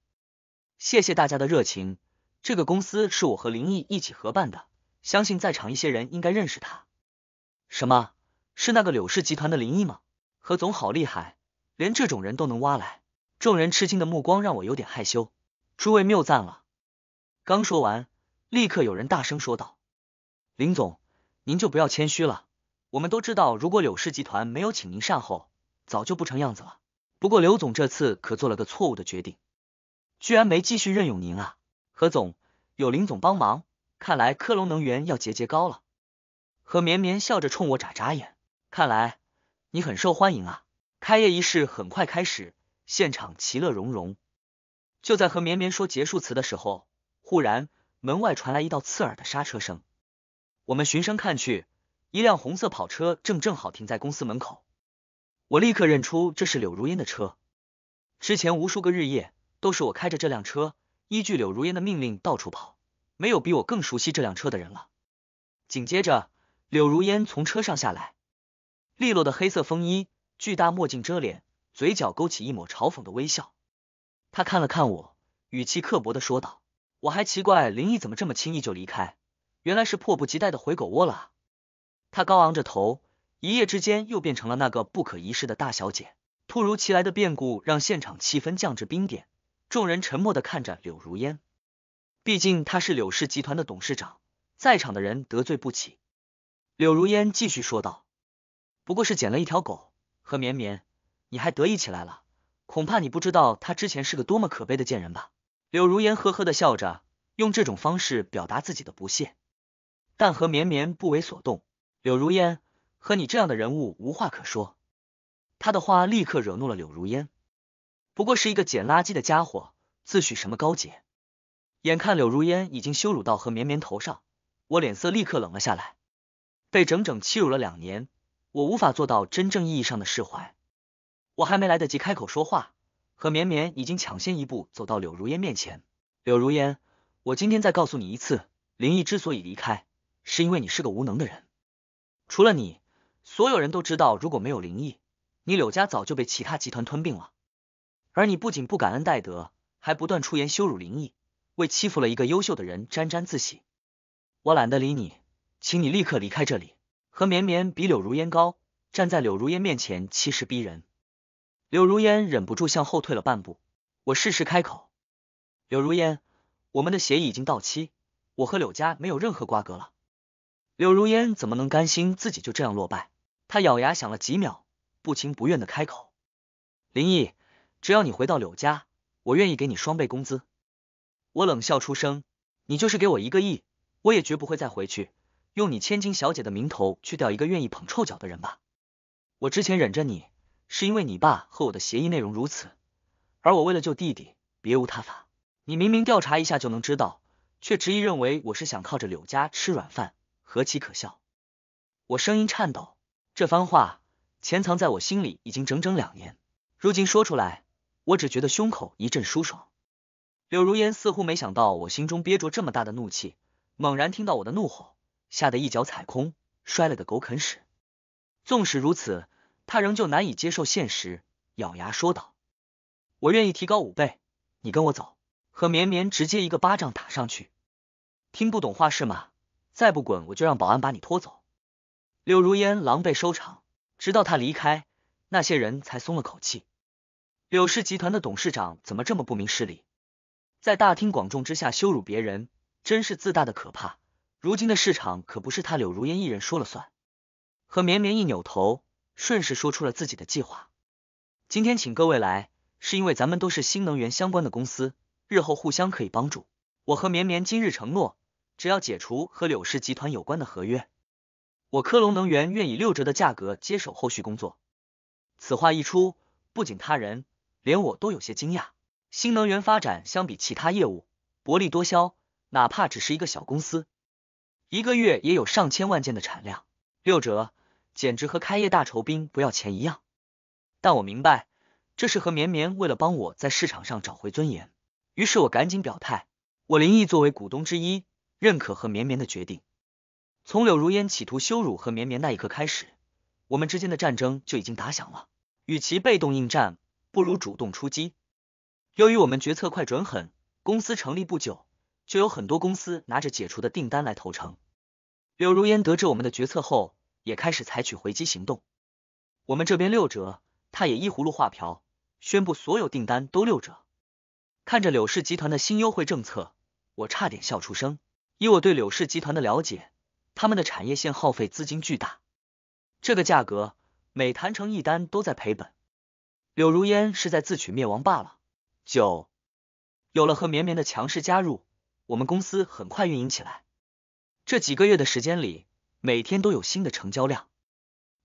Speaker 1: 谢谢大家的热情，这个公司是我和林毅一起合办的，相信在场一些人应该认识他。什么？是那个柳氏集团的林毅吗？何总好厉害，连这种人都能挖来。众人吃惊的目光让我有点害羞。诸位谬赞了。刚说完，立刻有人大声说道：“林总，您就不要谦虚了。我们都知道，如果柳氏集团没有请您善后，早就不成样子了。不过刘总这次可做了个错误的决定，居然没继续任用您啊。何总有林总帮忙，看来科隆能源要节节高了。”何绵绵笑着冲我眨眨眼。看来你很受欢迎啊！开业仪式很快开始，现场其乐融融。就在和绵绵说结束词的时候，忽然门外传来一道刺耳的刹车声。我们循声看去，一辆红色跑车正正好停在公司门口。我立刻认出这是柳如烟的车。之前无数个日夜，都是我开着这辆车，依据柳如烟的命令到处跑，没有比我更熟悉这辆车的人了。紧接着，柳如烟从车上下来。利落的黑色风衣，巨大墨镜遮脸，嘴角勾起一抹嘲讽的微笑。他看了看我，语气刻薄的说道：“我还奇怪林毅怎么这么轻易就离开，原来是迫不及待的回狗窝了。”他高昂着头，一夜之间又变成了那个不可一世的大小姐。突如其来的变故让现场气氛降至冰点，众人沉默的看着柳如烟。毕竟他是柳氏集团的董事长，在场的人得罪不起。柳如烟继续说道。不过是捡了一条狗，何绵绵，你还得意起来了？恐怕你不知道他之前是个多么可悲的贱人吧？柳如烟呵呵的笑着，用这种方式表达自己的不屑。但何绵绵不为所动。柳如烟和你这样的人物无话可说。他的话立刻惹怒了柳如烟。不过是一个捡垃圾的家伙，自诩什么高洁？眼看柳如烟已经羞辱到何绵绵头上，我脸色立刻冷了下来。被整整欺辱了两年。我无法做到真正意义上的释怀。我还没来得及开口说话，何绵绵已经抢先一步走到柳如烟面前。柳如烟，我今天再告诉你一次，林毅之所以离开，是因为你是个无能的人。除了你，所有人都知道，如果没有林毅，你柳家早就被其他集团吞并了。而你不仅不感恩戴德，还不断出言羞辱林毅，为欺负了一个优秀的人沾沾自喜。我懒得理你，请你立刻离开这里。和绵绵比柳如烟高，站在柳如烟面前，气势逼人。柳如烟忍不住向后退了半步。我适时开口：“柳如烟，我们的协议已经到期，我和柳家没有任何瓜葛了。”柳如烟怎么能甘心自己就这样落败？他咬牙想了几秒，不情不愿的开口：“林毅，只要你回到柳家，我愿意给你双倍工资。”我冷笑出声：“你就是给我一个亿，我也绝不会再回去。”用你千金小姐的名头去钓一个愿意捧臭脚的人吧！我之前忍着你，是因为你爸和我的协议内容如此，而我为了救弟弟，别无他法。你明明调查一下就能知道，却执意认为我是想靠着柳家吃软饭，何其可笑！我声音颤抖，这番话潜藏在我心里已经整整两年，如今说出来，我只觉得胸口一阵舒爽。柳如烟似乎没想到我心中憋着这么大的怒气，猛然听到我的怒吼。吓得一脚踩空，摔了个狗啃屎。纵使如此，他仍旧难以接受现实，咬牙说道：“我愿意提高五倍，你跟我走。”何绵绵直接一个巴掌打上去：“听不懂话是吗？再不滚，我就让保安把你拖走。”柳如烟狼狈收场。直到他离开，那些人才松了口气。柳氏集团的董事长怎么这么不明事理，在大庭广众之下羞辱别人，真是自大的可怕。如今的市场可不是他柳如烟一人说了算，和绵绵一扭头，顺势说出了自己的计划。今天请各位来，是因为咱们都是新能源相关的公司，日后互相可以帮助。我和绵绵今日承诺，只要解除和柳氏集团有关的合约，我科隆能源愿以六折的价格接手后续工作。此话一出，不仅他人，连我都有些惊讶。新能源发展相比其他业务，薄利多销，哪怕只是一个小公司。一个月也有上千万件的产量，六折简直和开业大酬宾不要钱一样。但我明白，这是何绵绵为了帮我在市场上找回尊严。于是我赶紧表态，我林毅作为股东之一，认可和绵绵的决定。从柳如烟企图羞辱何绵绵那一刻开始，我们之间的战争就已经打响了。与其被动应战，不如主动出击。由于我们决策快、准、狠，公司成立不久。就有很多公司拿着解除的订单来投诚。柳如烟得知我们的决策后，也开始采取回击行动。我们这边六折，他也依葫芦画瓢，宣布所有订单都六折。看着柳氏集团的新优惠政策，我差点笑出声。以我对柳氏集团的了解，他们的产业线耗费资金巨大，这个价格每谈成一单都在赔本。柳如烟是在自取灭亡罢了。九，有了和绵绵的强势加入。我们公司很快运营起来，这几个月的时间里，每天都有新的成交量。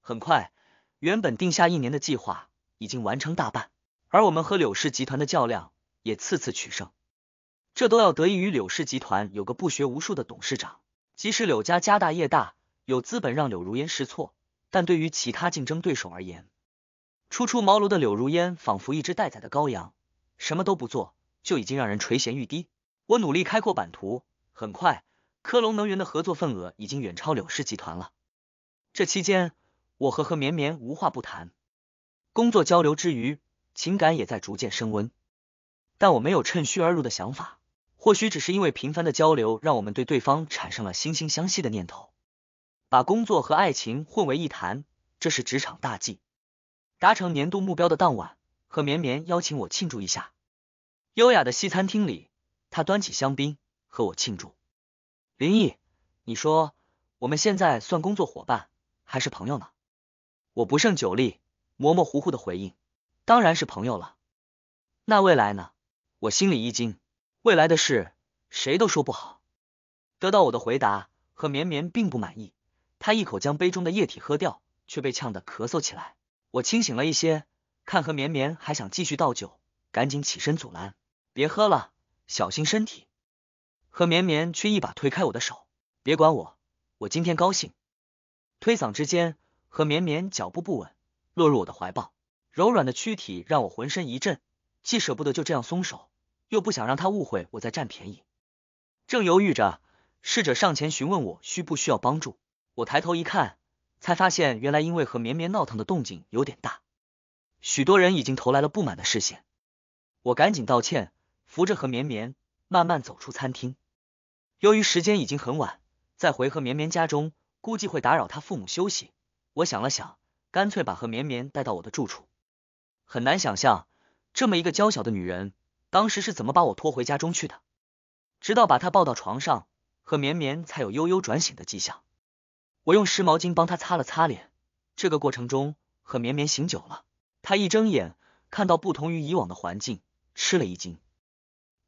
Speaker 1: 很快，原本定下一年的计划已经完成大半，而我们和柳氏集团的较量也次次取胜。这都要得益于柳氏集团有个不学无术的董事长。即使柳家家大业大，有资本让柳如烟试错，但对于其他竞争对手而言，初出茅庐的柳如烟仿佛一只待宰的羔羊，什么都不做就已经让人垂涎欲滴。我努力开阔版图，很快科隆能源的合作份额已经远超柳氏集团了。这期间，我和何绵绵无话不谈，工作交流之余，情感也在逐渐升温。但我没有趁虚而入的想法，或许只是因为频繁的交流，让我们对对方产生了惺惺相惜的念头。把工作和爱情混为一谈，这是职场大忌。达成年度目标的当晚，何绵绵邀请我庆祝一下，优雅的西餐厅里。他端起香槟和我庆祝，林毅，你说我们现在算工作伙伴还是朋友呢？我不胜酒力，模模糊糊的回应，当然是朋友了。那未来呢？我心里一惊，未来的事谁都说不好。得到我的回答，何绵绵并不满意，他一口将杯中的液体喝掉，却被呛得咳嗽起来。我清醒了一些，看何绵绵还想继续倒酒，赶紧起身阻拦，别喝了。小心身体，何绵绵却一把推开我的手，别管我，我今天高兴。推搡之间，何绵绵脚步不稳，落入我的怀抱，柔软的躯体让我浑身一震，既舍不得就这样松手，又不想让他误会我在占便宜。正犹豫着，侍者上前询问我需不需要帮助。我抬头一看，才发现原来因为和绵绵闹腾的动静有点大，许多人已经投来了不满的视线。我赶紧道歉。扶着何绵绵慢慢走出餐厅。由于时间已经很晚，再回何绵绵家中估计会打扰他父母休息，我想了想，干脆把何绵绵带到我的住处。很难想象，这么一个娇小的女人，当时是怎么把我拖回家中去的。直到把她抱到床上，何绵绵才有悠悠转醒的迹象。我用湿毛巾帮她擦了擦脸。这个过程中，何绵绵醒酒了。她一睁眼，看到不同于以往的环境，吃了一惊。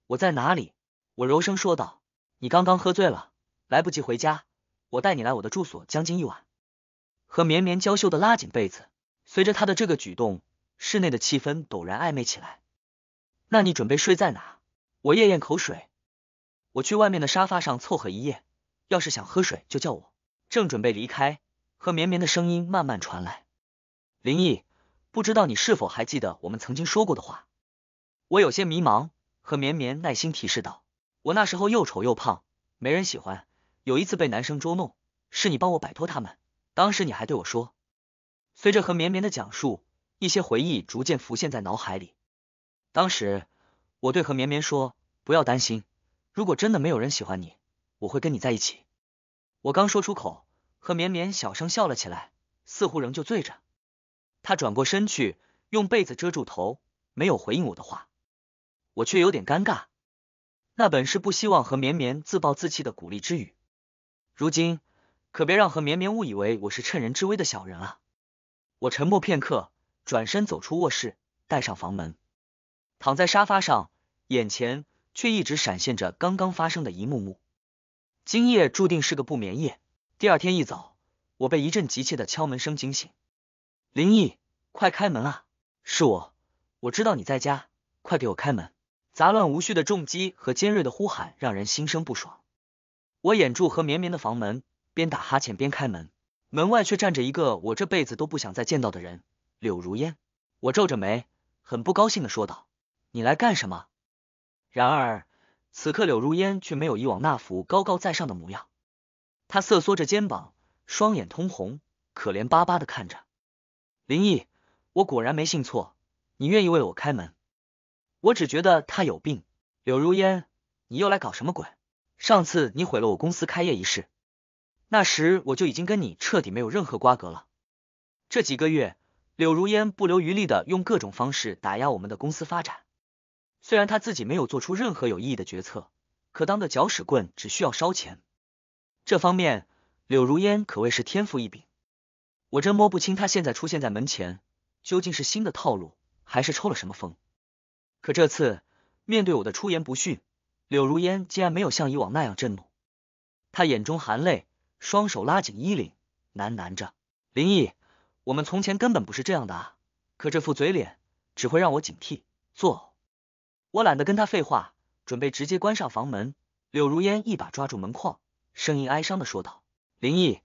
Speaker 1: 我在哪里？我柔声说道：“你刚刚喝醉了，来不及回家，我带你来我的住所，将近一晚。”何绵绵娇羞的拉紧被子，随着他的这个举动，室内的气氛陡然暧昧起来。那你准备睡在哪？我咽咽口水，我去外面的沙发上凑合一夜，要是想喝水就叫我。正准备离开，何绵绵的声音慢慢传来：“林毅，不知道你是否还记得我们曾经说过的话？”我有些迷茫。何绵绵耐心提示道：“我那时候又丑又胖，没人喜欢。有一次被男生捉弄，是你帮我摆脱他们。当时你还对我说……”随着何绵绵的讲述，一些回忆逐渐浮现在脑海里。当时我对何绵绵说：“不要担心，如果真的没有人喜欢你，我会跟你在一起。”我刚说出口，何绵绵小声笑了起来，似乎仍旧醉着。他转过身去，用被子遮住头，没有回应我的话。我却有点尴尬，那本是不希望何绵绵自暴自弃的鼓励之语，如今可别让何绵绵误以为我是趁人之危的小人啊！我沉默片刻，转身走出卧室，带上房门，躺在沙发上，眼前却一直闪现着刚刚发生的一幕幕。今夜注定是个不眠夜。第二天一早，我被一阵急切的敲门声惊醒，林毅，快开门啊！是我，我知道你在家，快给我开门。杂乱无序的重击和尖锐的呼喊让人心生不爽。我掩住和绵绵的房门，边打哈欠边开门，门外却站着一个我这辈子都不想再见到的人——柳如烟。我皱着眉，很不高兴的说道：“你来干什么？”然而，此刻柳如烟却没有以往那副高高在上的模样，她瑟缩着肩膀，双眼通红，可怜巴巴的看着林毅。我果然没信错，你愿意为我开门？我只觉得他有病。柳如烟，你又来搞什么鬼？上次你毁了我公司开业仪式，那时我就已经跟你彻底没有任何瓜葛了。这几个月，柳如烟不留余力的用各种方式打压我们的公司发展。虽然他自己没有做出任何有意义的决策，可当个搅屎棍只需要烧钱，这方面柳如烟可谓是天赋异禀。我真摸不清他现在出现在门前究竟是新的套路，还是抽了什么风。可这次面对我的出言不逊，柳如烟竟然没有像以往那样震怒，她眼中含泪，双手拉紧衣领，喃喃着：“林毅，我们从前根本不是这样的啊！可这副嘴脸只会让我警惕、作呕。”我懒得跟他废话，准备直接关上房门。柳如烟一把抓住门框，声音哀伤的说道：“林毅，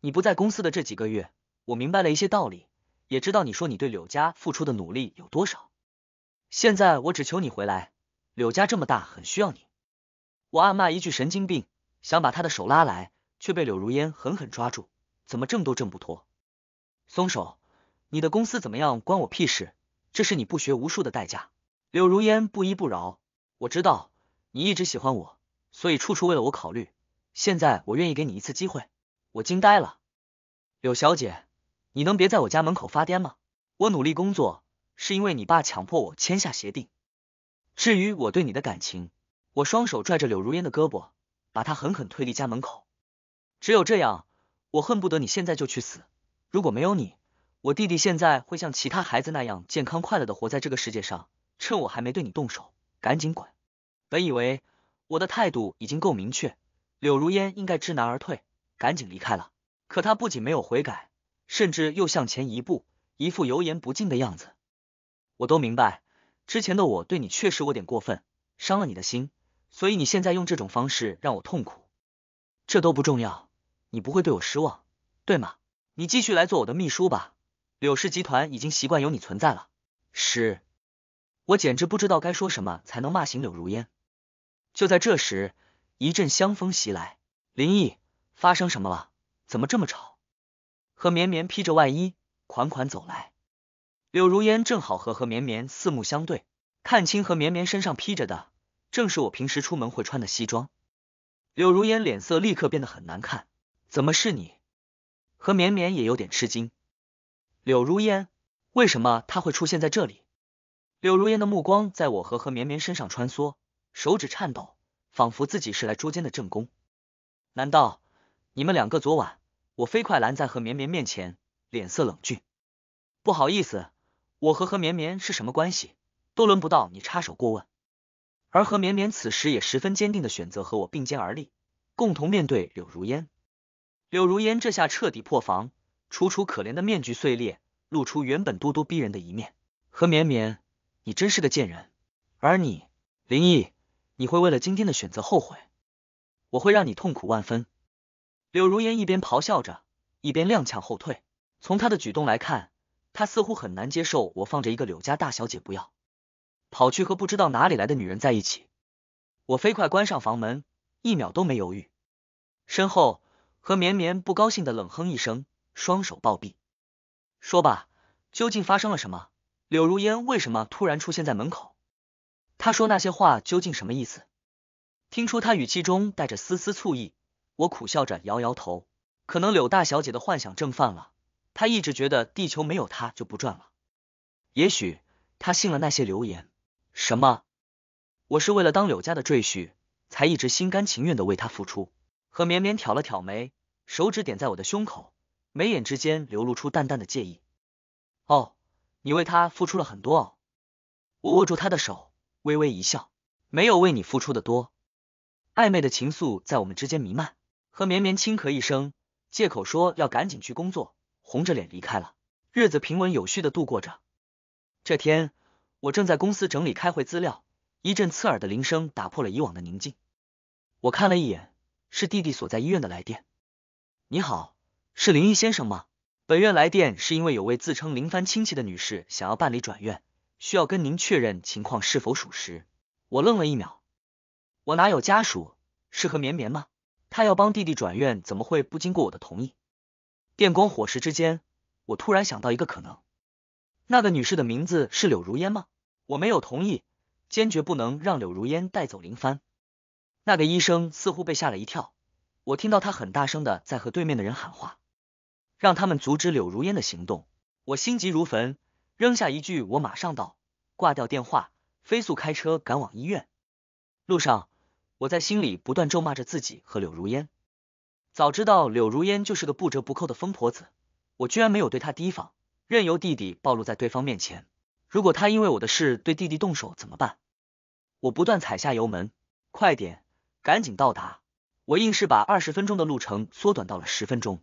Speaker 1: 你不在公司的这几个月，我明白了一些道理，也知道你说你对柳家付出的努力有多少。”现在我只求你回来，柳家这么大，很需要你。我暗骂一句神经病，想把他的手拉来，却被柳如烟狠狠抓住，怎么挣都挣不脱。松手！你的公司怎么样？关我屁事！这是你不学无术的代价。柳如烟不依不饶。我知道你一直喜欢我，所以处处为了我考虑。现在我愿意给你一次机会。我惊呆了，柳小姐，你能别在我家门口发癫吗？我努力工作。是因为你爸强迫我签下协定。至于我对你的感情，我双手拽着柳如烟的胳膊，把她狠狠推离家门口。只有这样，我恨不得你现在就去死。如果没有你，我弟弟现在会像其他孩子那样健康快乐的活在这个世界上。趁我还没对你动手，赶紧滚！本以为我的态度已经够明确，柳如烟应该知难而退，赶紧离开了。可她不仅没有悔改，甚至又向前一步，一副油盐不进的样子。我都明白，之前的我对你确实我点过分，伤了你的心，所以你现在用这种方式让我痛苦，这都不重要，你不会对我失望，对吗？你继续来做我的秘书吧，柳氏集团已经习惯有你存在了。是，我简直不知道该说什么才能骂醒柳如烟。就在这时，一阵香风袭来，林毅，发生什么了？怎么这么吵？何绵绵披着外衣款款走来。柳如烟正好和何绵绵四目相对，看清何绵绵身上披着的正是我平时出门会穿的西装。柳如烟脸色立刻变得很难看，怎么是你？何绵绵也有点吃惊。柳如烟，为什么他会出现在这里？柳如烟的目光在我和何绵绵身上穿梭，手指颤抖，仿佛自己是来捉奸的正宫。难道你们两个昨晚……我飞快拦在何绵绵面前，脸色冷峻。不好意思。我和何绵绵是什么关系？都轮不到你插手过问。而何绵绵此时也十分坚定的选择和我并肩而立，共同面对柳如烟。柳如烟这下彻底破防，楚楚可怜的面具碎裂，露出原本咄咄逼人的一面。何绵绵，你真是个贱人！而你，林毅，你会为了今天的选择后悔？我会让你痛苦万分！柳如烟一边咆哮着，一边踉跄后退。从他的举动来看。他似乎很难接受我放着一个柳家大小姐不要，跑去和不知道哪里来的女人在一起。我飞快关上房门，一秒都没犹豫。身后，何绵绵不高兴的冷哼一声，双手抱臂。说吧，究竟发生了什么？柳如烟为什么突然出现在门口？他说那些话究竟什么意思？听出他语气中带着丝丝醋意，我苦笑着摇摇头，可能柳大小姐的幻想症犯了。他一直觉得地球没有他就不转了。也许他信了那些流言。什么？我是为了当柳家的赘婿，才一直心甘情愿的为他付出。何绵绵挑了挑眉，手指点在我的胸口，眉眼之间流露出淡淡的介意。哦，你为他付出了很多哦。我握住他的手，微微一笑，没有为你付出的多。暧昧的情愫在我们之间弥漫。何绵绵轻咳一声，借口说要赶紧去工作。红着脸离开了。日子平稳有序的度过着。这天，我正在公司整理开会资料，一阵刺耳的铃声打破了以往的宁静。我看了一眼，是弟弟所在医院的来电。你好，是林毅先生吗？本院来电是因为有位自称林帆亲戚的女士想要办理转院，需要跟您确认情况是否属实。我愣了一秒，我哪有家属？是何绵绵吗？她要帮弟弟转院，怎么会不经过我的同意？电光火石之间，我突然想到一个可能，那个女士的名字是柳如烟吗？我没有同意，坚决不能让柳如烟带走林帆。那个医生似乎被吓了一跳，我听到他很大声的在和对面的人喊话，让他们阻止柳如烟的行动。我心急如焚，扔下一句我马上到，挂掉电话，飞速开车赶往医院。路上，我在心里不断咒骂着自己和柳如烟。早知道柳如烟就是个不折不扣的疯婆子，我居然没有对她提防，任由弟弟暴露在对方面前。如果她因为我的事对弟弟动手怎么办？我不断踩下油门，快点，赶紧到达！我硬是把二十分钟的路程缩短到了十分钟。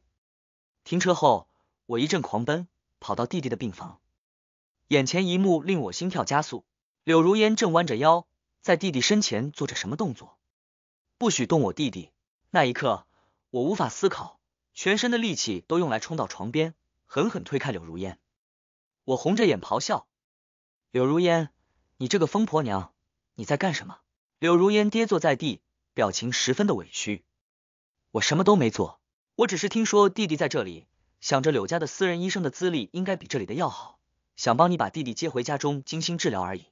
Speaker 1: 停车后，我一阵狂奔，跑到弟弟的病房。眼前一幕令我心跳加速。柳如烟正弯着腰，在弟弟身前做着什么动作。不许动我弟弟！那一刻。我无法思考，全身的力气都用来冲到床边，狠狠推开柳如烟。我红着眼咆哮：“柳如烟，你这个疯婆娘，你在干什么？”柳如烟跌坐在地，表情十分的委屈。我什么都没做，我只是听说弟弟在这里，想着柳家的私人医生的资历应该比这里的要好，想帮你把弟弟接回家中精心治疗而已。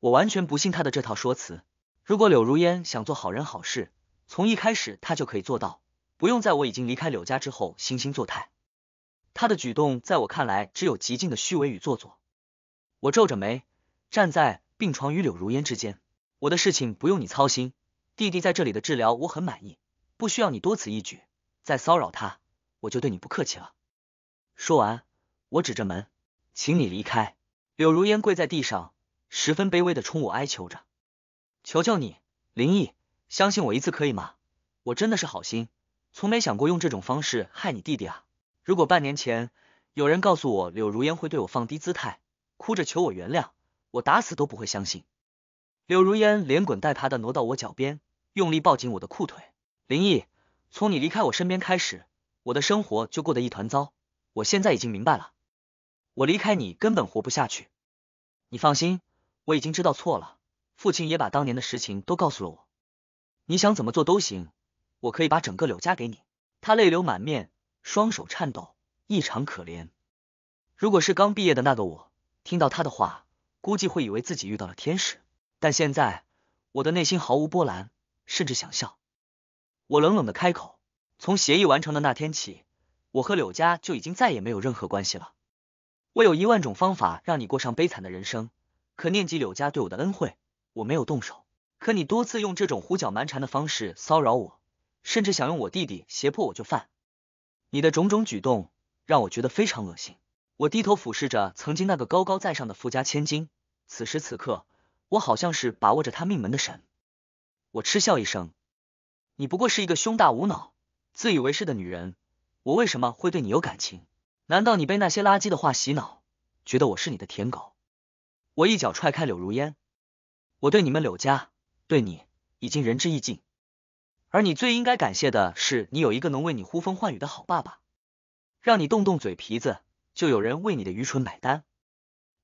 Speaker 1: 我完全不信他的这套说辞。如果柳如烟想做好人好事，从一开始他就可以做到。不用在我已经离开柳家之后惺惺作态，他的举动在我看来只有极尽的虚伪与做作。我皱着眉，站在病床与柳如烟之间。我的事情不用你操心，弟弟在这里的治疗我很满意，不需要你多此一举再骚扰他，我就对你不客气了。说完，我指着门，请你离开。柳如烟跪在地上，十分卑微的冲我哀求着：“求求你，林毅，相信我一次可以吗？我真的是好心。”从没想过用这种方式害你弟弟啊！如果半年前有人告诉我柳如烟会对我放低姿态，哭着求我原谅，我打死都不会相信。柳如烟连滚带爬的挪到我脚边，用力抱紧我的裤腿。林毅，从你离开我身边开始，我的生活就过得一团糟。我现在已经明白了，我离开你根本活不下去。你放心，我已经知道错了，父亲也把当年的事情都告诉了我。你想怎么做都行。我可以把整个柳家给你，他泪流满面，双手颤抖，异常可怜。如果是刚毕业的那个我，听到他的话，估计会以为自己遇到了天使。但现在我的内心毫无波澜，甚至想笑。我冷冷的开口：从协议完成的那天起，我和柳家就已经再也没有任何关系了。我有一万种方法让你过上悲惨的人生，可念及柳家对我的恩惠，我没有动手。可你多次用这种胡搅蛮缠的方式骚扰我。甚至想用我弟弟胁迫我就范，你的种种举动让我觉得非常恶心。我低头俯视着曾经那个高高在上的富家千金，此时此刻，我好像是把握着她命门的神。我嗤笑一声：“你不过是一个胸大无脑、自以为是的女人，我为什么会对你有感情？难道你被那些垃圾的话洗脑，觉得我是你的舔狗？”我一脚踹开柳如烟，我对你们柳家，对你已经仁至义尽。而你最应该感谢的是，你有一个能为你呼风唤雨的好爸爸，让你动动嘴皮子就有人为你的愚蠢买单。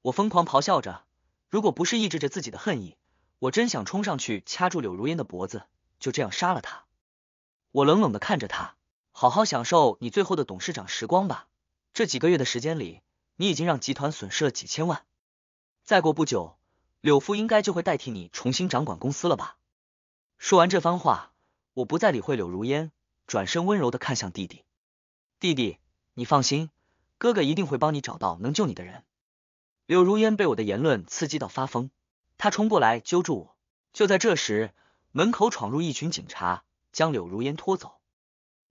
Speaker 1: 我疯狂咆哮着，如果不是抑制着自己的恨意，我真想冲上去掐住柳如烟的脖子，就这样杀了他。我冷冷的看着他，好好享受你最后的董事长时光吧。这几个月的时间里，你已经让集团损失了几千万。再过不久，柳父应该就会代替你重新掌管公司了吧？说完这番话。我不再理会柳如烟，转身温柔的看向弟弟。弟弟，你放心，哥哥一定会帮你找到能救你的人。柳如烟被我的言论刺激到发疯，她冲过来揪住我。就在这时，门口闯入一群警察，将柳如烟拖走。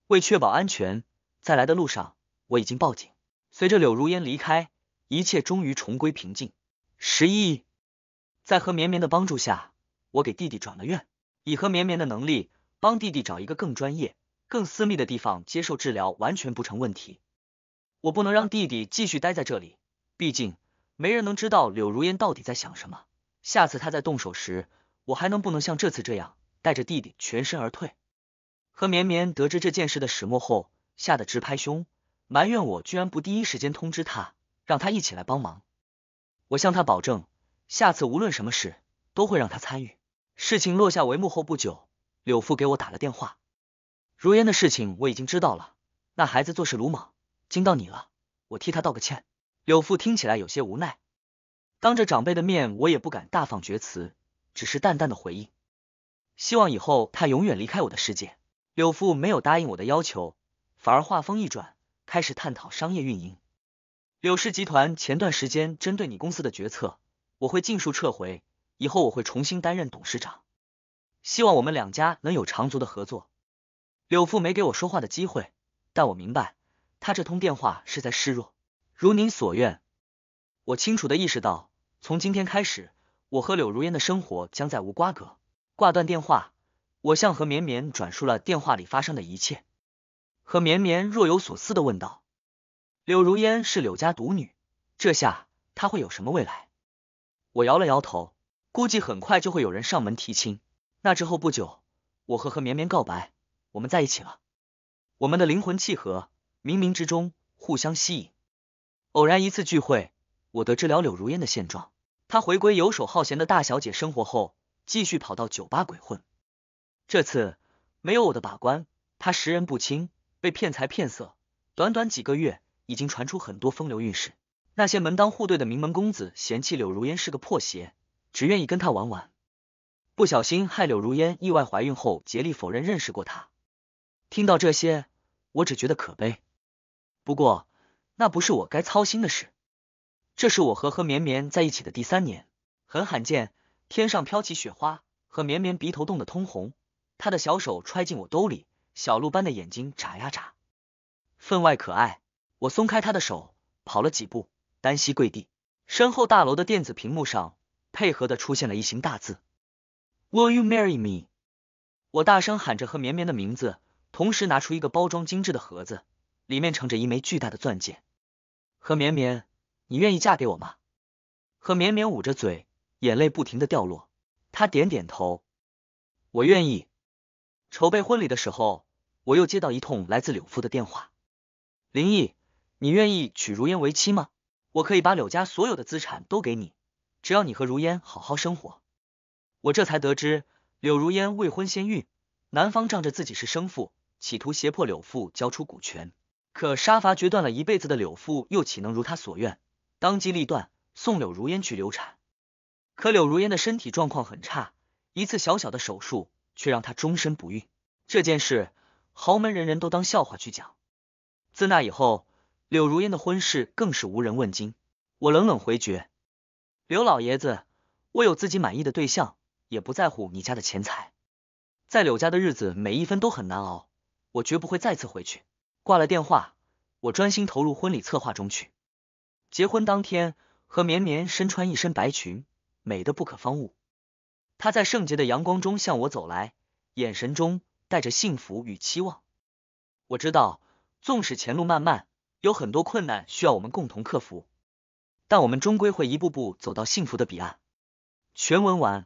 Speaker 1: 为确保安全，在来的路上我已经报警。随着柳如烟离开，一切终于重归平静。十一，在何绵绵的帮助下，我给弟弟转了院。以何绵绵的能力。帮弟弟找一个更专业、更私密的地方接受治疗，完全不成问题。我不能让弟弟继续待在这里，毕竟没人能知道柳如烟到底在想什么。下次他再动手时，我还能不能像这次这样带着弟弟全身而退？何绵绵得知这件事的始末后，吓得直拍胸，埋怨我居然不第一时间通知他，让他一起来帮忙。我向他保证，下次无论什么事，都会让他参与。事情落下帷幕后不久。柳父给我打了电话，如烟的事情我已经知道了，那孩子做事鲁莽，惊到你了，我替他道个歉。柳父听起来有些无奈，当着长辈的面，我也不敢大放厥词，只是淡淡的回应，希望以后他永远离开我的世界。柳父没有答应我的要求，反而话锋一转，开始探讨商业运营。柳氏集团前段时间针对你公司的决策，我会尽数撤回，以后我会重新担任董事长。希望我们两家能有长足的合作。柳父没给我说话的机会，但我明白他这通电话是在示弱。如您所愿，我清楚的意识到，从今天开始，我和柳如烟的生活将再无瓜葛。挂断电话，我向何绵绵转述了电话里发生的一切。何绵绵若有所思的问道：“柳如烟是柳家独女，这下她会有什么未来？”我摇了摇头，估计很快就会有人上门提亲。那之后不久，我和何绵绵告白，我们在一起了。我们的灵魂契合，冥冥之中互相吸引。偶然一次聚会，我得知了柳如烟的现状。她回归游手好闲的大小姐生活后，继续跑到酒吧鬼混。这次没有我的把关，她识人不清，被骗财骗色。短短几个月，已经传出很多风流韵事。那些门当户对的名门公子嫌弃柳如烟是个破鞋，只愿意跟她玩玩。不小心害柳如烟意外怀孕后，竭力否认认识过他。听到这些，我只觉得可悲。不过那不是我该操心的事。这是我和何绵绵在一起的第三年，很罕见。天上飘起雪花，何绵绵鼻头冻得通红，他的小手揣进我兜里，小鹿般的眼睛眨呀眨，分外可爱。我松开他的手，跑了几步，单膝跪地。身后大楼的电子屏幕上，配合的出现了一行大字。Will you marry me？我大声喊着和绵绵的名字，同时拿出一个包装精致的盒子，里面盛着一枚巨大的钻戒。和绵绵，你愿意嫁给我吗？和绵绵捂着嘴，眼泪不停的掉落。他点点头，我愿意。筹备婚礼的时候，我又接到一通来自柳父的电话。林毅，你愿意娶如烟为妻吗？我可以把柳家所有的资产都给你，只要你和如烟好好生活。我这才得知柳如烟未婚先孕，男方仗着自己是生父，企图胁迫柳父交出股权。可杀伐决断了一辈子的柳父，又岂能如他所愿？当机立断送柳如烟去流产。可柳如烟的身体状况很差，一次小小的手术却让她终身不孕。这件事豪门人人都当笑话去讲。自那以后，柳如烟的婚事更是无人问津。我冷冷回绝：“刘老爷子，我有自己满意的对象。”也不在乎你家的钱财，在柳家的日子每一分都很难熬，我绝不会再次回去。挂了电话，我专心投入婚礼策划中去。结婚当天，何绵绵身穿一身白裙，美得不可方物。她在圣洁的阳光中向我走来，眼神中带着幸福与期望。我知道，纵使前路漫漫，有很多困难需要我们共同克服，但我们终归会一步步走到幸福的彼岸。全文完。